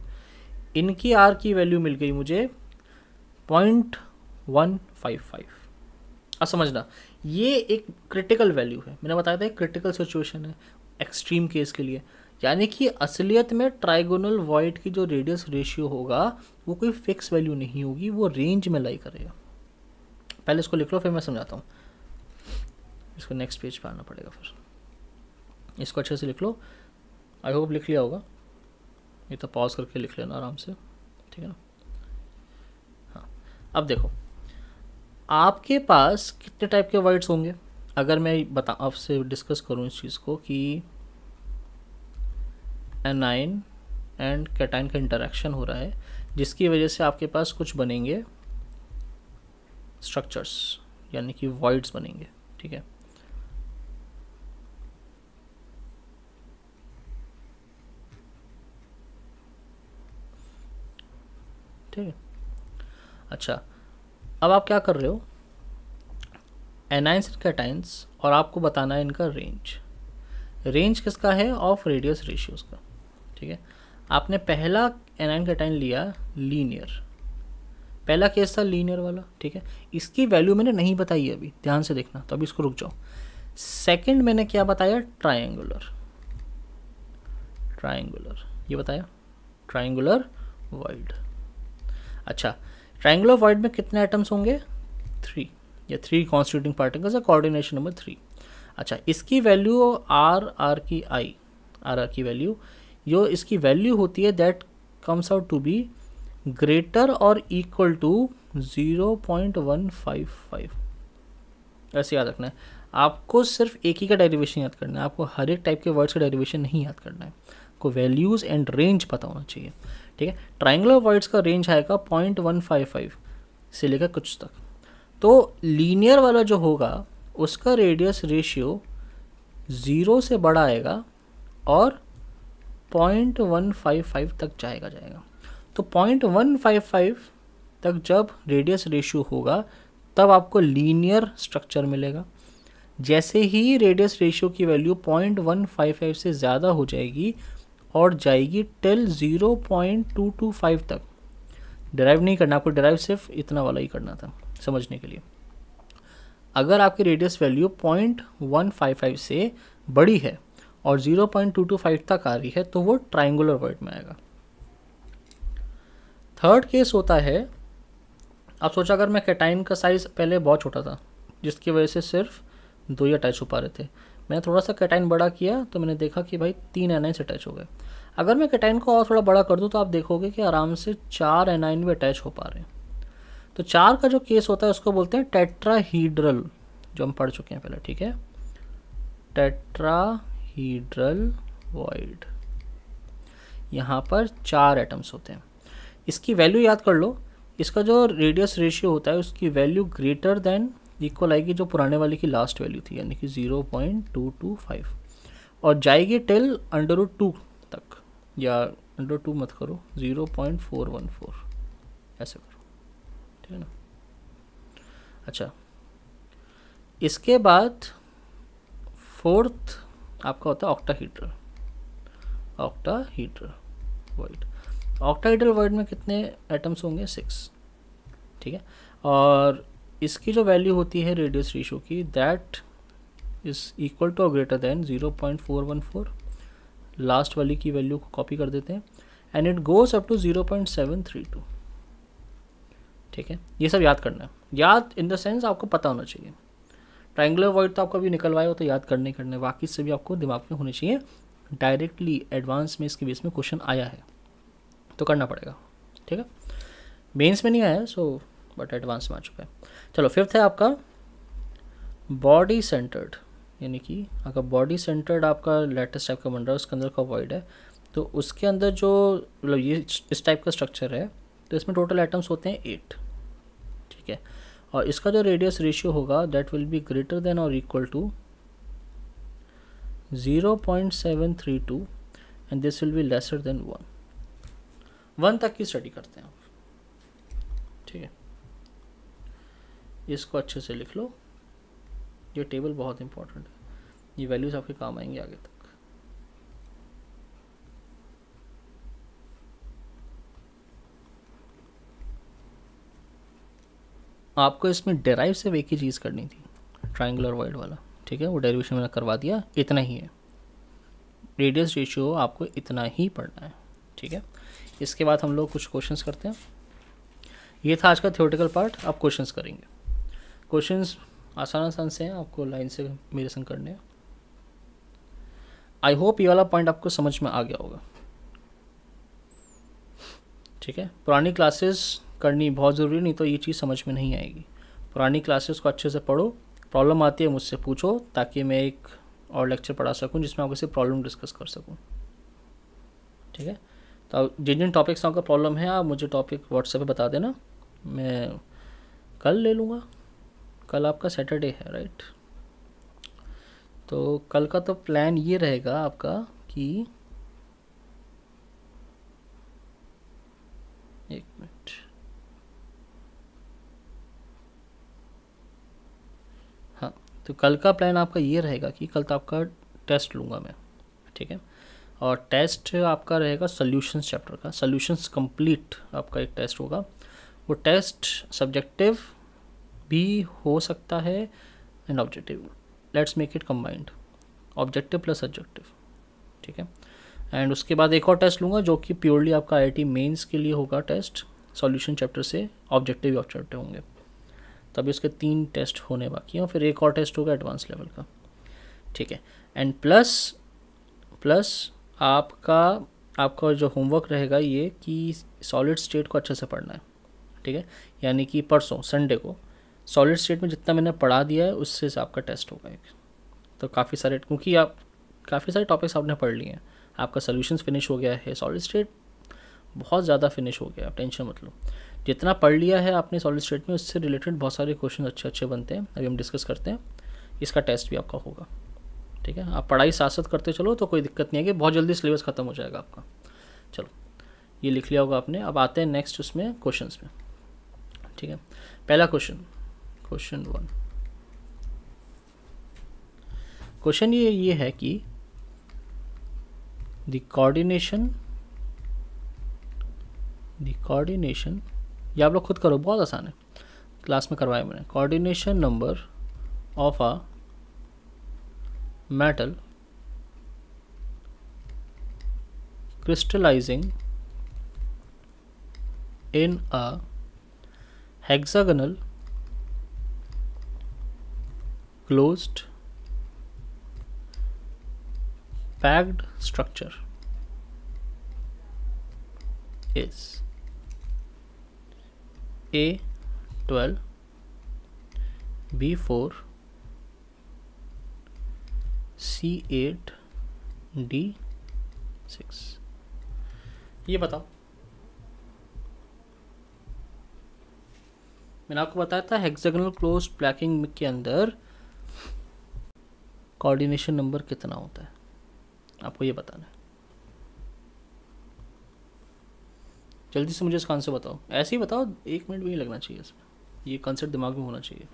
इनकी आर की वैल्यू मिल गई मुझे पॉइंट वन फाइव फाइव अब समझना ये एक क्रिटिकल वैल्यू है मैंने बताया था क्रिटिकल सिचुएशन है एक्सट्रीम केस के लिए यानी कि असलियत में ट्राइगोनल वॉइड की जो रेडियस रेशियो होगा वो कोई फिक्स वैल्यू नहीं होगी वो रेंज में लाई करेगा पहले इसको लिख लो फिर मैं समझाता हूँ इसको नेक्स्ट पेज पर आना पड़ेगा फिर इसको अच्छे से लिख लो आई होप लिख लिया होगा ये तो पॉज करके लिख लेना आराम से ठीक है ना हाँ अब देखो आपके पास कितने टाइप के वर्ड्स होंगे अगर मैं बता आपसे डिस्कस करूँ इस चीज़ को कि एनाइन एंड कैटाइन का इंटरेक्शन हो रहा है जिसकी वजह से आपके पास कुछ बनेंगे स्ट्रक्चर्स यानी कि वॉइड्स बनेंगे ठीक है ठीक है अच्छा अब आप क्या कर रहे हो एनाइंस कैटाइंस और आपको बताना है इनका रेंज रेंज किसका है ऑफ रेडियस रेशियोज का ठीक है आपने पहला एनाइन कैटाइन लिया लीनियर पहला केस था लीनियर वाला ठीक है इसकी वैल्यू मैंने नहीं बताई अभी ध्यान से देखना तो अभी इसको रुक जाओ सेकंड मैंने क्या बताया ट्रायंगुलर ट्रायंगुलर ये बताया ट्रायंगुलर वर्ल्ड अच्छा ट्राइंगुलर वाइड में कितने आइटम्स होंगे थ्री या थ्री कॉन्स्टिट्यूटिंग पार्टिकल्स या कॉर्डिनेशन नंबर थ्री अच्छा इसकी वैल्यू आर आर की आई आर आर की वैल्यू जो इसकी वैल्यू होती है that comes out to be greater और equal to zero point one five five ऐसे याद रखना है आपको सिर्फ एक ही का डेरिवेशन याद करना है आपको हर एक टाइप के वर्ड्स का डेरिवेशन नहीं याद करना है आपको वैल्यूज़ एंड रेंज पता होना चाहिए ठीक है ट्राइंगुलर वर्ड्स का रेंज आएगा पॉइंट वन फाइव फाइव से लेकर कुछ तक तो लीनियर वाला जो होगा उसका रेडियस रेशियो ज़ीरो से बड़ा आएगा और पॉइंट वन फाइव फाइव तक जाएगा जाएगा तो पॉइंट वन फाइव फाइव तक जब रेडियस रेशियो होगा तब आपको लीनियर स्ट्रक्चर मिलेगा जैसे ही रेडियस रेशियो की value point one five five से ज़्यादा हो जाएगी और जाएगी till zero point two two five तक डराइव नहीं करना आपको डराइव सिर्फ इतना वाला ही करना था समझने के लिए अगर आपकी radius value point one five five से बड़ी है और zero point two two five तक आ रही है तो वो ट्राइंगुलर वर्ड में आएगा थर्ड केस होता है आप सोचा अगर मैं कैटाइन का साइज़ पहले बहुत छोटा था जिसकी वजह से सिर्फ दो ही अटैच हो पा रहे थे मैंने थोड़ा सा कैटाइन बड़ा किया तो मैंने देखा कि भाई तीन एन से अटैच हो गए अगर मैं कैटाइन को और थोड़ा बड़ा कर दूँ तो आप देखोगे कि आराम से चार एन भी अटैच हो पा रहे हैं तो चार का जो केस होता है उसको बोलते हैं टेट्राहीड्रल जो हम पढ़ चुके हैं पहले ठीक है टेट्राहीड्रल वॉइड यहाँ पर चार एटम्स होते हैं इसकी वैल्यू याद कर लो इसका जो रेडियस रेशियो होता है उसकी वैल्यू ग्रेटर देन इक्वल आएगी जो पुराने वाले की लास्ट वैल्यू थी यानी कि zero point two two five और जाएगी टिल अंडर टू तक या अंडर टू मत करो zero point four one four ऐसे करो ठीक है ना अच्छा इसके बाद फोर्थ आपका होता है octahedral octahedral void octahedral void में कितने एटम्स होंगे सिक्स ठीक है और इसकी जो वैल्यू होती है रेडियस रेशो की दैट इज़ इक्वल टू और greater than zero point four one four last वाली की वैल्यू को कॉपी कर देते हैं and it goes up to zero point seven three two ठीक है ये सब याद करना है याद इन द सेंस आपको पता होना चाहिए ट्राइंगुलर वर्ड तो आपको अभी निकलवाया हो तो याद करने करने बाकी से भी आपको दिमाग में होने चाहिए डायरेक्टली एडवांस में इसके बेस में क्वेश्चन आया है तो करना पड़ेगा ठीक है मेंस में नहीं आया सो बट एडवांस में आ चुका है चलो फिफ्थ है आपका बॉडी सेंटर्ड यानी कि अगर बॉडी सेंटर्ड आपका लेटेस्ट टाइप का बन रहा है उसके अंदर का वॉइड है तो उसके अंदर जो मतलब ये इस टाइप का स्ट्रक्चर है तो इसमें टोटल आइटम्स होते हैं एट ठीक है और इसका जो रेडियस रेशियो होगा that will be greater than और equal to zero point seven three two and this will be lesser than one one तक की स्टडी करते हैं आप ठीक है इसको अच्छे से लिख लो ये टेबल बहुत इंपॉर्टेंट है ये वैल्यूज आपके काम आएंगे आगे तक आपको इसमें डेराइव से एक ही चीज़ करनी थी ट्राइंगुलर वाइड वाला ठीक है वो डेरिवेशन मैंने करवा दिया इतना ही है रेडियस रेशियो आपको इतना ही पढ़ना है ठीक है इसके बाद हम लोग कुछ क्वेश्चंस करते हैं ये था आज का थियोटिकल पार्ट अब क्वेश्चंस करेंगे क्वेश्चन आसान आसान से हैं आपको लाइन से मेरे संग करने आई होप ये वाला पॉइंट आपको समझ में आ गया होगा ठीक है पुरानी क्लासेस करनी बहुत ज़रूरी नहीं तो ये चीज़ समझ में नहीं आएगी पुरानी क्लासेस को अच्छे से पढ़ो प्रॉब्लम आती है मुझसे पूछो ताकि मैं एक और लेक्चर पढ़ा सकूं जिसमें आप सिर्फ प्रॉब्लम डिस्कस कर सकूं ठीक है तो जिन जिन टॉपिक्स आपका प्रॉब्लम है आप मुझे टॉपिक व्हाट्सएप पर बता देना मैं कल ले लूँगा कल आपका सैटरडे है राइट तो कल का तो प्लान ये रहेगा आपका कि एक मिनट हाँ तो कल का प्लान आपका ये रहेगा कि कल तो आपका टेस्ट लूँगा मैं ठीक है और टेस्ट आपका रहेगा सॉल्यूशंस चैप्टर का सॉल्यूशंस कंप्लीट आपका एक टेस्ट होगा वो टेस्ट सब्जेक्टिव भी हो सकता है and objective let's make it combined objective plus objective ठीक है एंड उसके बाद एक और टेस्ट लूँगा जो कि प्योरली आपका आई आई मेन्स के लिए होगा टेस्ट सॉल्यूशन चैप्टर से ऑब्जेक्टिव ऑब्जेक्टिव होंगे तो अभी उसके तीन टेस्ट होने बाकी हैं फिर एक और टेस्ट होगा एडवांस लेवल का ठीक है एंड प्लस प्लस आपका आपका जो होमवर्क रहेगा ये कि सॉलिड स्टेट को अच्छे से पढ़ना है ठीक है यानी कि परसों संडे को सॉलिड स्टेट में जितना मैंने पढ़ा दिया है उससे आपका टेस्ट होगा एक तो काफ़ी सारे क्योंकि आप काफ़ी सारे टॉपिक्स आपने पढ़ लिए हैं आपका सोल्यूशन फिनिश हो गया है सॉलिड स्टेट बहुत ज़्यादा फिनिश हो गया आप टेंशन मत लो जितना पढ़ लिया है आपने सॉलिड स्टेट में उससे रिलेटेड बहुत सारे क्वेश्चन अच्छे अच्छे बनते हैं अभी हम डिस्कस करते हैं इसका टेस्ट भी आपका होगा ठीक है आप पढ़ाई साथ साथ करते चलो तो कोई दिक्कत नहीं है कि बहुत जल्दी सिलेबस ख़त्म हो जाएगा आपका चलो ये लिख लिया होगा आपने अब आते हैं नेक्स्ट उसमें क्वेश्चन में ठीक है पहला क्वेश्चन क्वेश्चन वन क्वेश्चन ये ये है कि द कोऑर्डिनेशन द कोऑर्डिनेशन ये आप लोग खुद करो बहुत आसान है क्लास में करवाया मैंने coordination number of a metal crystallizing in a hexagonal closed packed structure is c 8 d 6 ये बताओ मैंने आपको बताया था हेक्सागनल क्लोज प्लैकिंग के अंदर कोऑर्डिनेशन नंबर कितना होता है आपको ये बताना है जल्दी से मुझे इसका आंसर बताओ ऐसे ही बताओ एक मिनट भी नहीं लगना चाहिए इसमें ये कंसेप्ट दिमाग में होना चाहिए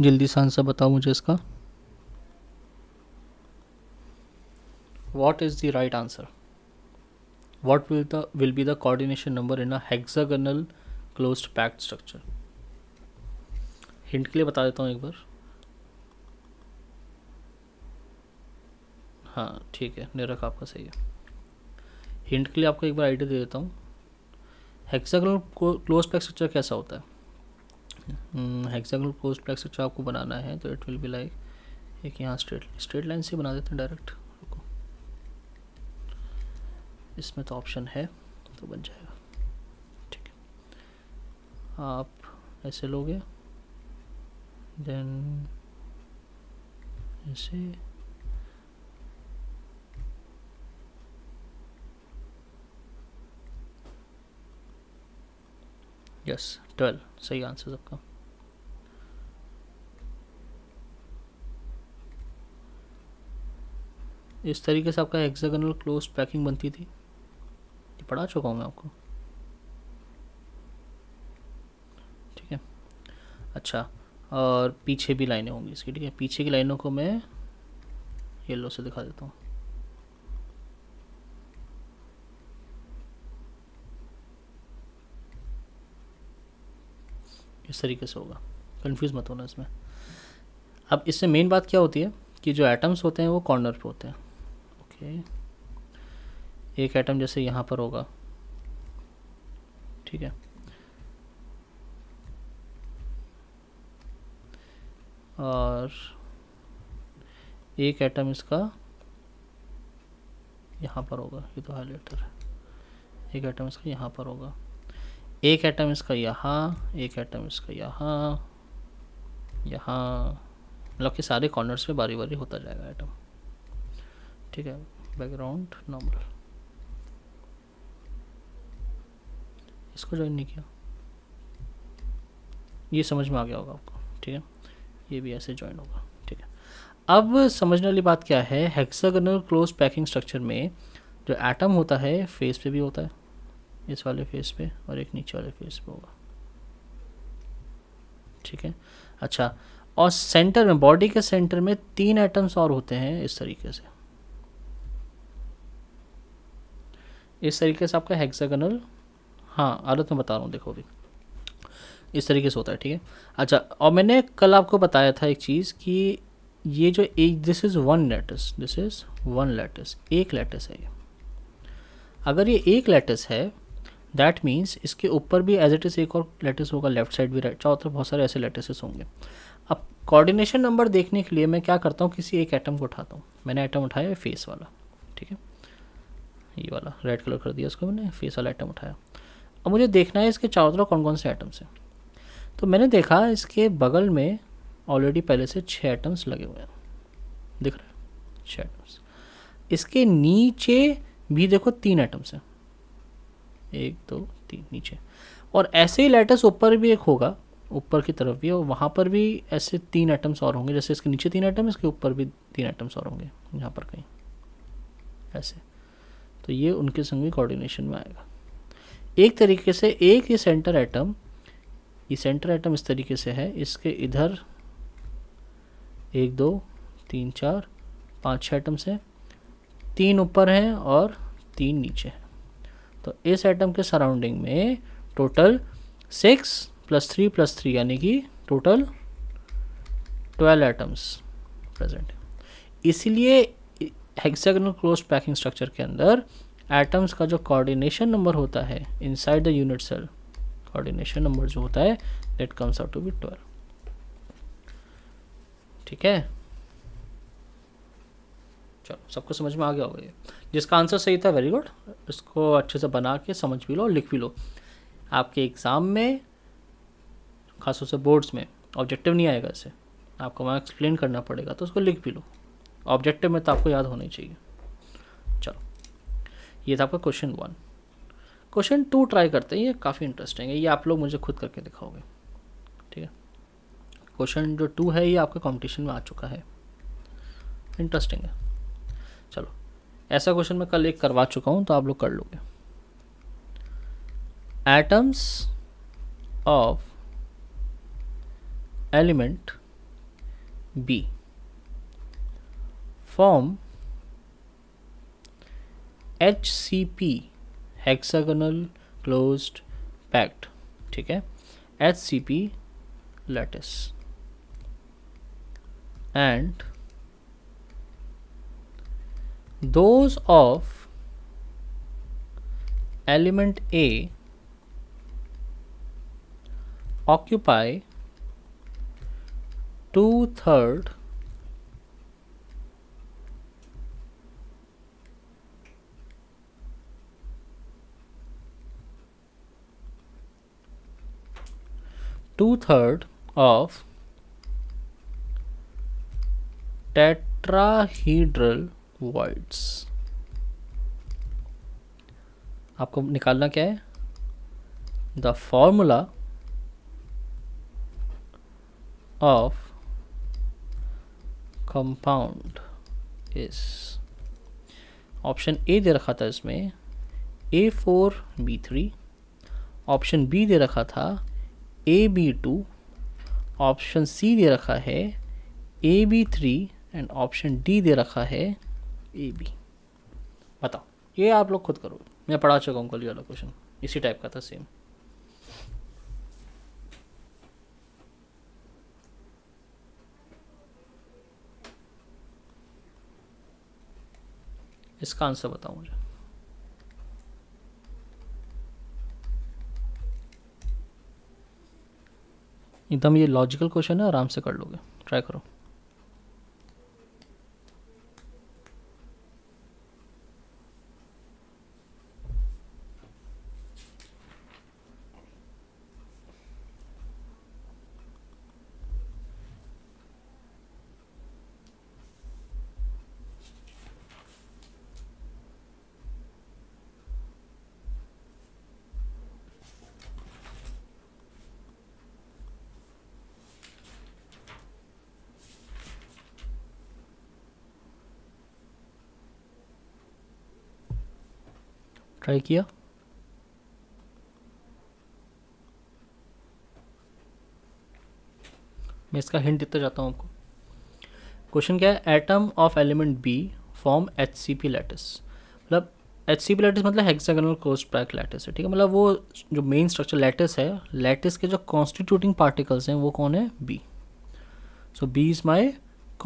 जल्दी से आंसर बताओ मुझे इसका what is the right answer what will the will be the coordination number in a hexagonal closed packed structure hint के लिए बता देता हूँ एक बार हाँ ठीक है निरक आपका सही है हिंट के लिए आपको एक बार आइडिया दे देता हूँ हेक्सागनल क्लोज पैक स्ट्रक्चर कैसा होता है हेक्सागनल कोस्ट ब्लैक स्ट्रक्चर आपको बनाना है तो इट विल बी लाइक एक यहाँ स्ट्रेट स्ट्रेट लाइन से बना देते हैं डायरेक्ट रुको इसमें तो ऑप्शन है तो बन जाएगा ठीक है आप ऐसे लोगे देन ऐसे यस ट्वेल्व सही आंसर सबका इस तरीके से आपका हेक्सागोनल क्लोज पैकिंग बनती थी ये पढ़ा चुका हूँ मैं आपको ठीक है अच्छा और पीछे भी लाइनें होंगी इसकी ठीक है पीछे की लाइनों को मैं येलो से दिखा देता हूँ इस तरीके से होगा कन्फ्यूज़ मत होना इसमें अब इससे मेन बात क्या होती है कि जो एटम्स होते हैं वो कॉर्नर पे होते हैं ओके एक एटम जैसे यहाँ पर होगा ठीक है और एक एटम इसका यहाँ पर होगा ये तो हाईलाइटर है एक एटम इसका यहाँ पर होगा एक एटम इसका यहाँ एक एटम इसका यहाँ यहाँ मतलब कि सारे कॉर्नर्स पे बारी बारी होता जाएगा एटम ठीक है बैकग्राउंड नॉर्मल इसको ज्वाइन नहीं किया ये समझ में आ गया होगा आपको ठीक है ये भी ऐसे ज्वाइन होगा ठीक है अब समझने वाली बात क्या है हेक्सागोनल क्लोज पैकिंग स्ट्रक्चर में जो एटम होता है फेस पे भी होता है इस वाले फेस पे और एक नीचे वाले फेस पे होगा ठीक है अच्छा और सेंटर में बॉडी के सेंटर में तीन एटम्स और होते हैं इस तरीके से इस तरीके से आपका हेक्सागोनल हाँ आदत में बता रहा हूँ देखो अभी इस तरीके से होता है ठीक है अच्छा और मैंने कल आपको बताया था एक चीज़ कि ये जो एक this is one lattice this is one lattice एक लेटस है ये अगर ये एक लेटस है दैट मीन्स इसके ऊपर भी एज इट इज़ एक और लेटेस होगा लेफ्ट साइड भी राइट चारों तरफ बहुत सारे ऐसे लेटेसेस होंगे अब कोऑर्डिनेशन नंबर देखने के लिए मैं क्या करता हूँ किसी एक एटम को उठाता हूँ मैंने आइटम उठाया फेस वाला ठीक है ये वाला रेड कलर कर दिया उसको मैंने फेस वाला आइटम उठाया अब मुझे देखना है इसके चारों तरफ कौन कौन से आइटम्स हैं तो मैंने देखा इसके बगल में ऑलरेडी पहले से छः आइटम्स लगे हुए हैं दिख रहे छः आइटम्स इसके नीचे भी देखो तीन आइटम्स हैं एक दो तीन नीचे और ऐसे ही लेटस ऊपर भी एक होगा ऊपर की तरफ भी और वहाँ पर भी ऐसे तीन आइटम्स और होंगे जैसे इसके नीचे तीन आइटम इसके ऊपर भी तीन आइटम्स और होंगे यहाँ पर कहीं ऐसे तो ये उनके संग भी कोऑर्डिनेशन में आएगा एक तरीके से एक ये सेंटर आइटम ये सेंटर आइटम इस तरीके से है इसके इधर एक दो तीन चार पाँच छः आइटम्स हैं तीन ऊपर हैं और तीन नीचे हैं तो इस एटम के सराउंडिंग में total six plus three plus three यानी कि टोटल ट्वेल्व एटम्स प्रेजेंट इसीलिए हेक्सागनल क्लोज पैकिंग स्ट्रक्चर के अंदर एटम्स का जो कोऑर्डिनेशन नंबर होता है inside the unit cell coordination number जो होता है that comes out to be twelve ठीक है चलो सबको समझ में आ गया होगा ये जिसका आंसर सही था वेरी गुड इसको अच्छे से बना के समझ भी लो लिख भी लो आपके एग्ज़ाम में खासतौर से बोर्ड्स में ऑब्जेक्टिव नहीं आएगा इसे आपको वहाँ एक्सप्लेन करना पड़ेगा तो उसको लिख भी लो ऑब्जेक्टिव में तो आपको याद होना चाहिए चलो ये था आपका question one question two try करते हैं ये काफ़ी इंटरेस्टिंग है ये आप लोग मुझे खुद करके दिखाओगे ठीक है क्वेश्चन जो टू है ये आपके कंपटीशन में आ चुका है इंटरेस्टिंग है ऐसा क्वेश्चन मैं कल एक करवा चुका हूं तो आप लोग कर लोगे atoms of element B form H C P hexagonal close packed ठीक है H C P lattice and those of element A occupy two-third two-third of tetrahedral voids आपको निकालना क्या है द फॉर्मूला ऑफ कंपाउंड इस ऑप्शन ए दे रखा था इसमें A four B three option B दे रखा था A B two option C दे रखा है A B three and option D दे रखा है ए बी बताओ ये आप लोग खुद करोगे मैं पढ़ा चुका हूँ कल वाला क्वेश्चन इसी टाइप का था सेम इसका आंसर बताओ मुझे एकदम ये लॉजिकल क्वेश्चन है आराम से कर लोगे ट्राई करो ट्राई किया मैं इसका हिंट देता जाता हूँ आपको क्वेश्चन क्या है atom of element B form H C P lattice मतलब एच सी पी लेटिस मतलब हेक्सागनल कोस्ट पैक लेटिस है ठीक है मतलब वो जो मेन स्ट्रक्चर लेटिस है लेटिस के जो कॉन्स्टिट्यूटिंग पार्टिकल्स हैं वो कौन है B so B is my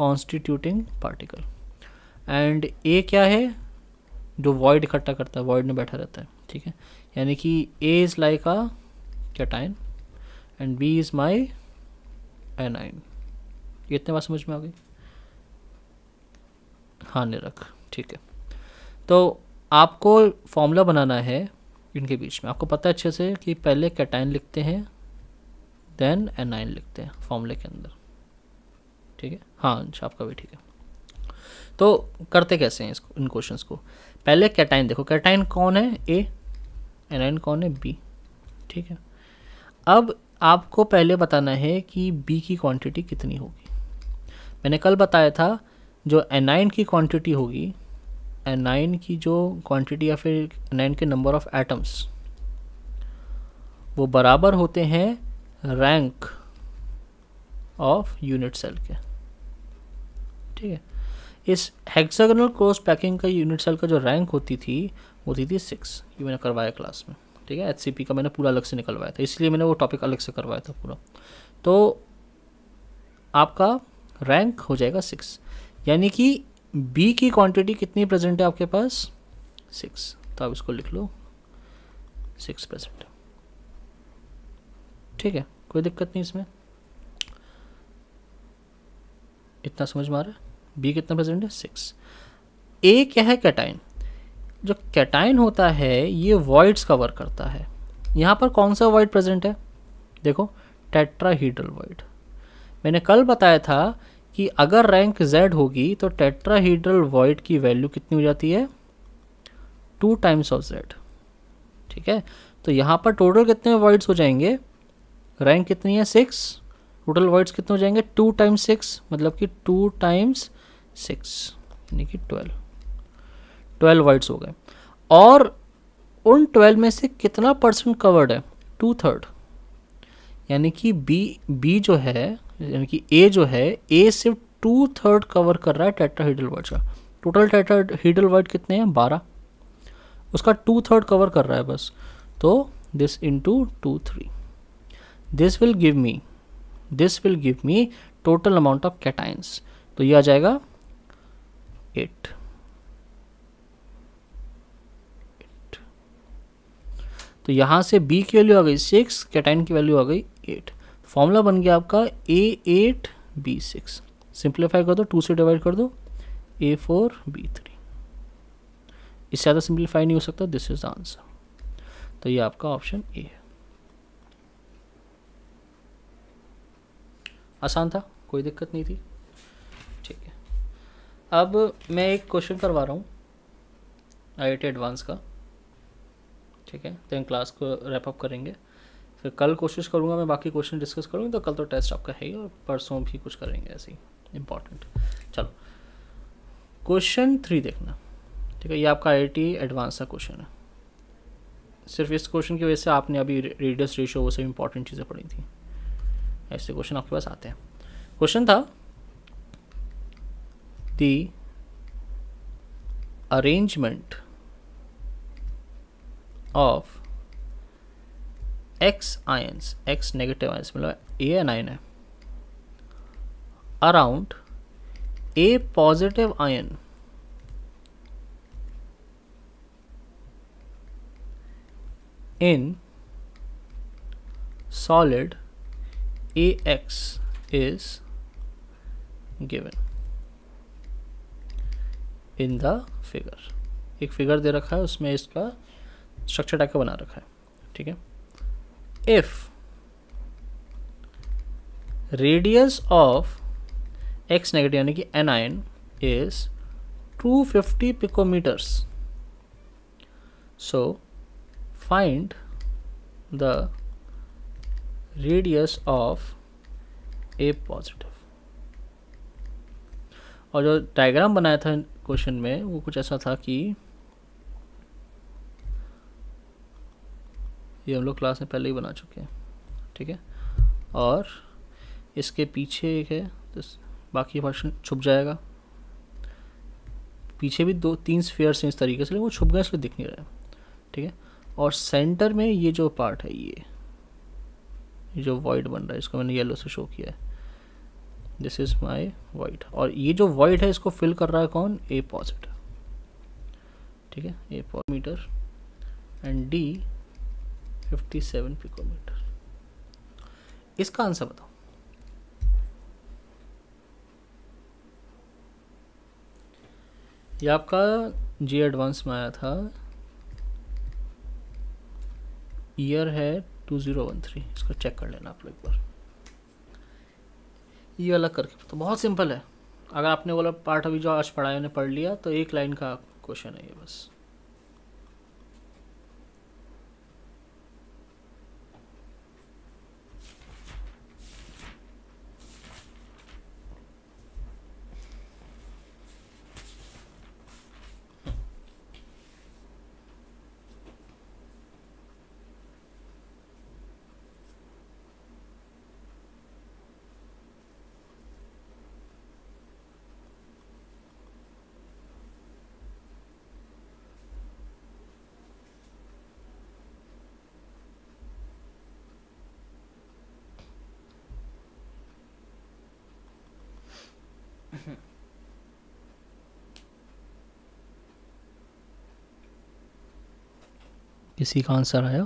constituting particle and A क्या है जो वॉइड इकट्ठा करता है वॉइड में बैठा रहता है ठीक है यानी कि A is like a cation and B is my anion ये इतने बात समझ में आ गई हाँ निरख ठीक है तो आपको फॉर्मूला बनाना है इनके बीच में आपको पता है अच्छे से कि पहले कैटाइन लिखते हैं देन एनाइन लिखते हैं फॉर्मूले के अंदर ठीक है हाँ अंश आपका भी ठीक है तो करते कैसे हैं इसको इन क्वेश्चंस को पहले कैटाइन देखो कैटाइन कौन है ए एनाइन कौन है बी ठीक है अब आपको पहले बताना है कि बी की क्वांटिटी कितनी होगी मैंने कल बताया था जो एनाइन की क्वांटिटी होगी एनाइन की जो क्वांटिटी या फिर एनाइन के नंबर ऑफ एटम्स वो बराबर होते हैं रैंक ऑफ यूनिट सेल के ठीक है इस हेक्सागोनल क्रॉस पैकिंग का यूनिट सेल का जो रैंक होती थी वो होती थी सिक्स ये मैंने करवाया क्लास में ठीक है एच का मैंने पूरा अलग से निकलवाया था इसलिए मैंने वो टॉपिक अलग से करवाया था पूरा तो आपका रैंक हो जाएगा सिक्स यानी कि बी की क्वांटिटी कितनी प्रेजेंट है आपके पास सिक्स तो आप इसको लिख लो सिक्स प्रेजेंट ठीक है कोई दिक्कत नहीं इसमें इतना समझ में आ रहा है बी कितना प्रेजेंट है सिक्स ए क्या है कैटाइन जो कैटाइन होता है ये वॉइड्स कवर करता है यहाँ पर कौन सा वॉइड प्रेजेंट है देखो टेट्राहीड्रल वॉइड मैंने कल बताया था कि अगर रैंक जेड होगी तो टेट्राहीड्रल वॉइड की वैल्यू कितनी हो जाती है टू टाइम्स ऑफ जेड ठीक है तो यहाँ पर टोटल कितने वॉइड्स हो जाएंगे रैंक कितनी है सिक्स टोटल वर्ड्स कितने हो जाएंगे टू टाइम्स सिक्स मतलब कि टू टाइम्स सिक्स यानी कि ट्वेल्व ट्वेल्व वर्ड्स हो गए और उन ट्वेल्व में से कितना परसेंट कवर्ड है टू थर्ड यानी कि बी बी जो है यानी कि ए जो है ए सिर्फ टू थर्ड कवर कर रहा है टेट्राहीडल वर्ड्स का टोटल टेट्राहीडल वर्ड कितने हैं बारह उसका टू थर्ड कवर कर रहा है बस तो this into two three this will give me this will give me total amount of cations तो ये आ जाएगा it तो यहाँ से बी की वैल्यू आ गई सिक्स कैटाइन की वैल्यू आ गई एट फॉर्मूला तो बन गया आपका A eight B six simplify कर दो टू से डिवाइड कर दो ए फोर बी थ्री इससे ज़्यादा सिंप्लीफाई नहीं हो सकता दिस इज द आंसर तो ये आपका ऑप्शन ए है आसान था कोई दिक्कत नहीं थी अब मैं एक क्वेश्चन करवा रहा हूँ आई एडवांस का ठीक है तो इन क्लास को रैप अप करेंगे फिर कल कोशिश करूँगा मैं बाकी क्वेश्चन डिस्कस करूँगी तो कल तो टेस्ट आपका है ही और परसों भी कुछ करेंगे ऐसे ही इम्पॉर्टेंट चलो क्वेश्चन थ्री देखना ठीक है ये आपका आई एडवांस का क्वेश्चन है सिर्फ इस क्वेश्चन की वजह से आपने अभी रेडियस रेशो वो सब इम्पॉर्टेंट चीज़ें पढ़ी थी ऐसे क्वेश्चन आपके पास आते हैं क्वेश्चन था the arrangement of x ions x negative ions मतलब ये around a positive ion in solid ax is given in the figure एक फिगर दे रखा है उसमें इसका स्ट्रक्चर टाइप का बना रखा है ठीक है if radius of X negative यानी कि ion is 250 picometres so find the radius of A positive और जो डायग्राम बनाया था क्वेश्चन में वो कुछ ऐसा था कि ये हम लोग क्लास में पहले ही बना चुके हैं ठीक है और इसके पीछे एक है तो बाकी भाषण छुप जाएगा पीछे भी दो तीन स्फेयर्स हैं इस तरीके से वो छुप गए इसलिए दिख नहीं रहा है ठीक है और सेंटर में ये जो पार्ट है ये जो वॉइड बन रहा है इसको मैंने येलो से शो किया है दिस इज माई वाइट और ये जो वाइट है इसको फिल कर रहा है कौन ए पॉजिटिव ठीक है A metre and D 57 picometre इसका आंसर बताओ ये आपका जी एडवांस में आया था ईयर है 2013 इसको चेक कर लेना आप लोग एक बार ये अलग करके तो बहुत सिंपल है अगर आपने वाला पार्ट अभी जो आज पढ़ाया उन्हें पढ़ लिया तो एक लाइन का क्वेश्चन है ये बस किसी का आंसर आया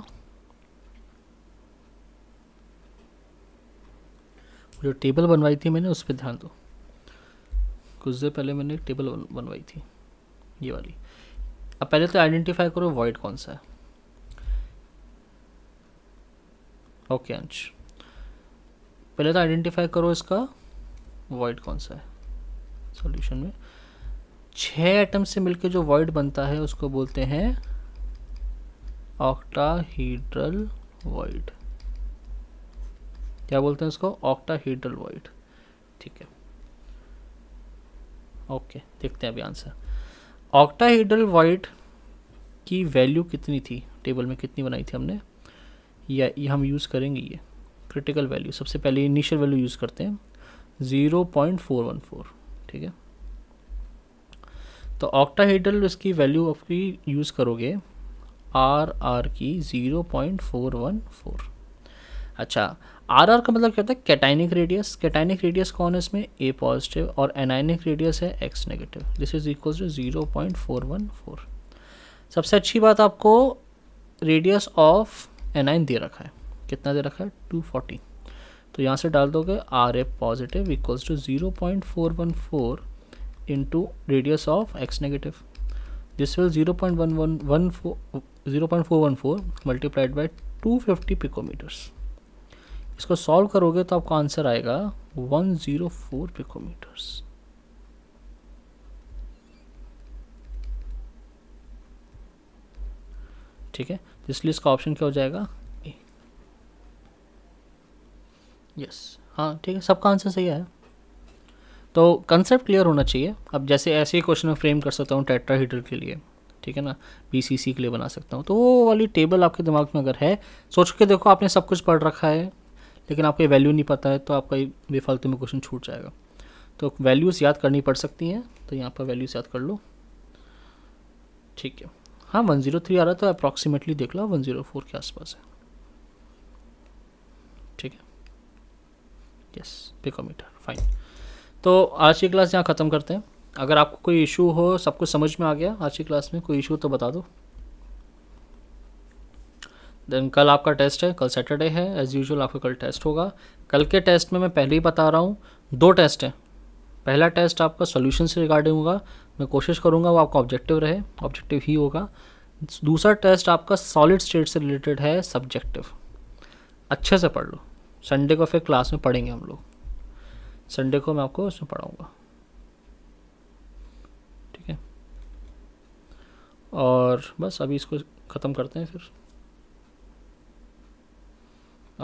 जो टेबल बनवाई थी मैंने उस पर ध्यान दो कुछ देर पहले मैंने एक टेबल बनवाई थी ये वाली अब पहले तो आइडेंटिफाई करो वॉइड कौन सा है ओके okay, अंश पहले तो आइडेंटिफाई करो इसका वॉइड कौन सा है सॉल्यूशन में छः एटम से मिलकर जो वॉइड बनता है उसको बोलते हैं ऑक्टाहीड्रल वॉइड क्या बोलते हैं इसको ऑक्टाहीड्रल वॉइड ठीक है ओके देखते हैं अभी आंसर ऑक्टाहीड्रल वॉइड की वैल्यू कितनी थी टेबल में कितनी बनाई थी हमने या ये हम यूज़ करेंगे ये क्रिटिकल वैल्यू सबसे पहले इनिशियल वैल्यू यूज़ करते हैं zero point four one four ठीक है तो ऑक्टाहीड्रल इसकी वैल्यू आपकी यूज़ करोगे आर आर की zero point four one four अच्छा आर आर का मतलब क्या होता है कैटाइनिक रेडियस कैटाइनिक रेडियस कौन है इसमें ए पॉजिटिव और एनाइनिक रेडियस है X negative this is equal to zero point four one four सबसे अच्छी बात आपको रेडियस ऑफ एनाइन दे रखा है कितना दे रखा है टू फोर्टी तो यहाँ से डाल दोगे R A positive equals to zero point four one four into radius of X negative zero zero point one one one point four one four multiplied by two fifty picometres इसको solve करोगे तो आपका answer आएगा one zero four picometres ठीक है तो इसलिए इसका ऑप्शन क्या हो जाएगा यस yes. हाँ ठीक है सबका आंसर सही है तो कंसेप्ट क्लियर होना चाहिए अब जैसे ऐसे ही क्वेश्चन में फ्रेम कर सकता हूँ टेट्राहीडर के लिए ठीक है ना बी सी सी के लिए बना सकता हूँ तो वो वाली टेबल आपके दिमाग में अगर है सोच के देखो आपने सब कुछ पढ़ रखा है लेकिन आपको वैल्यू नहीं पता है तो आपका बेफालतू में क्वेश्चन छूट जाएगा तो वैल्यूज़ याद करनी पड़ सकती हैं तो यहाँ पर वैल्यूज़ याद कर लो ठीक है हाँ वन जीरो थ्री आ रहा है तो अप्रॉक्सीमेटली देख लो वन जीरो फोर के आसपास है ठीक है यस पिकोमीटर फाइन तो आज की क्लास यहाँ ख़त्म करते हैं अगर आपको कोई इशू हो सब कुछ समझ में आ गया आज की क्लास में कोई इशू तो बता दो देन कल आपका टेस्ट है कल सैटरडे है एज़ यूजल आपका कल टेस्ट होगा कल के टेस्ट में मैं पहले ही बता रहा हूँ दो टेस्ट हैं पहला टेस्ट आपका सोल्यूशन से रिगार्डिंग होगा मैं कोशिश करूँगा वो आपका ऑब्जेक्टिव रहे ऑब्जेक्टिव ही होगा दूसरा टेस्ट आपका सॉलिड स्टेट से रिलेटेड है सब्जेक्टिव अच्छे से पढ़ लो संडे को फिर क्लास में पढ़ेंगे हम लोग संडे को मैं आपको उसमें पढ़ाऊँगा ठीक है और बस अभी इसको ख़त्म करते हैं फिर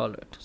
ऑल राइट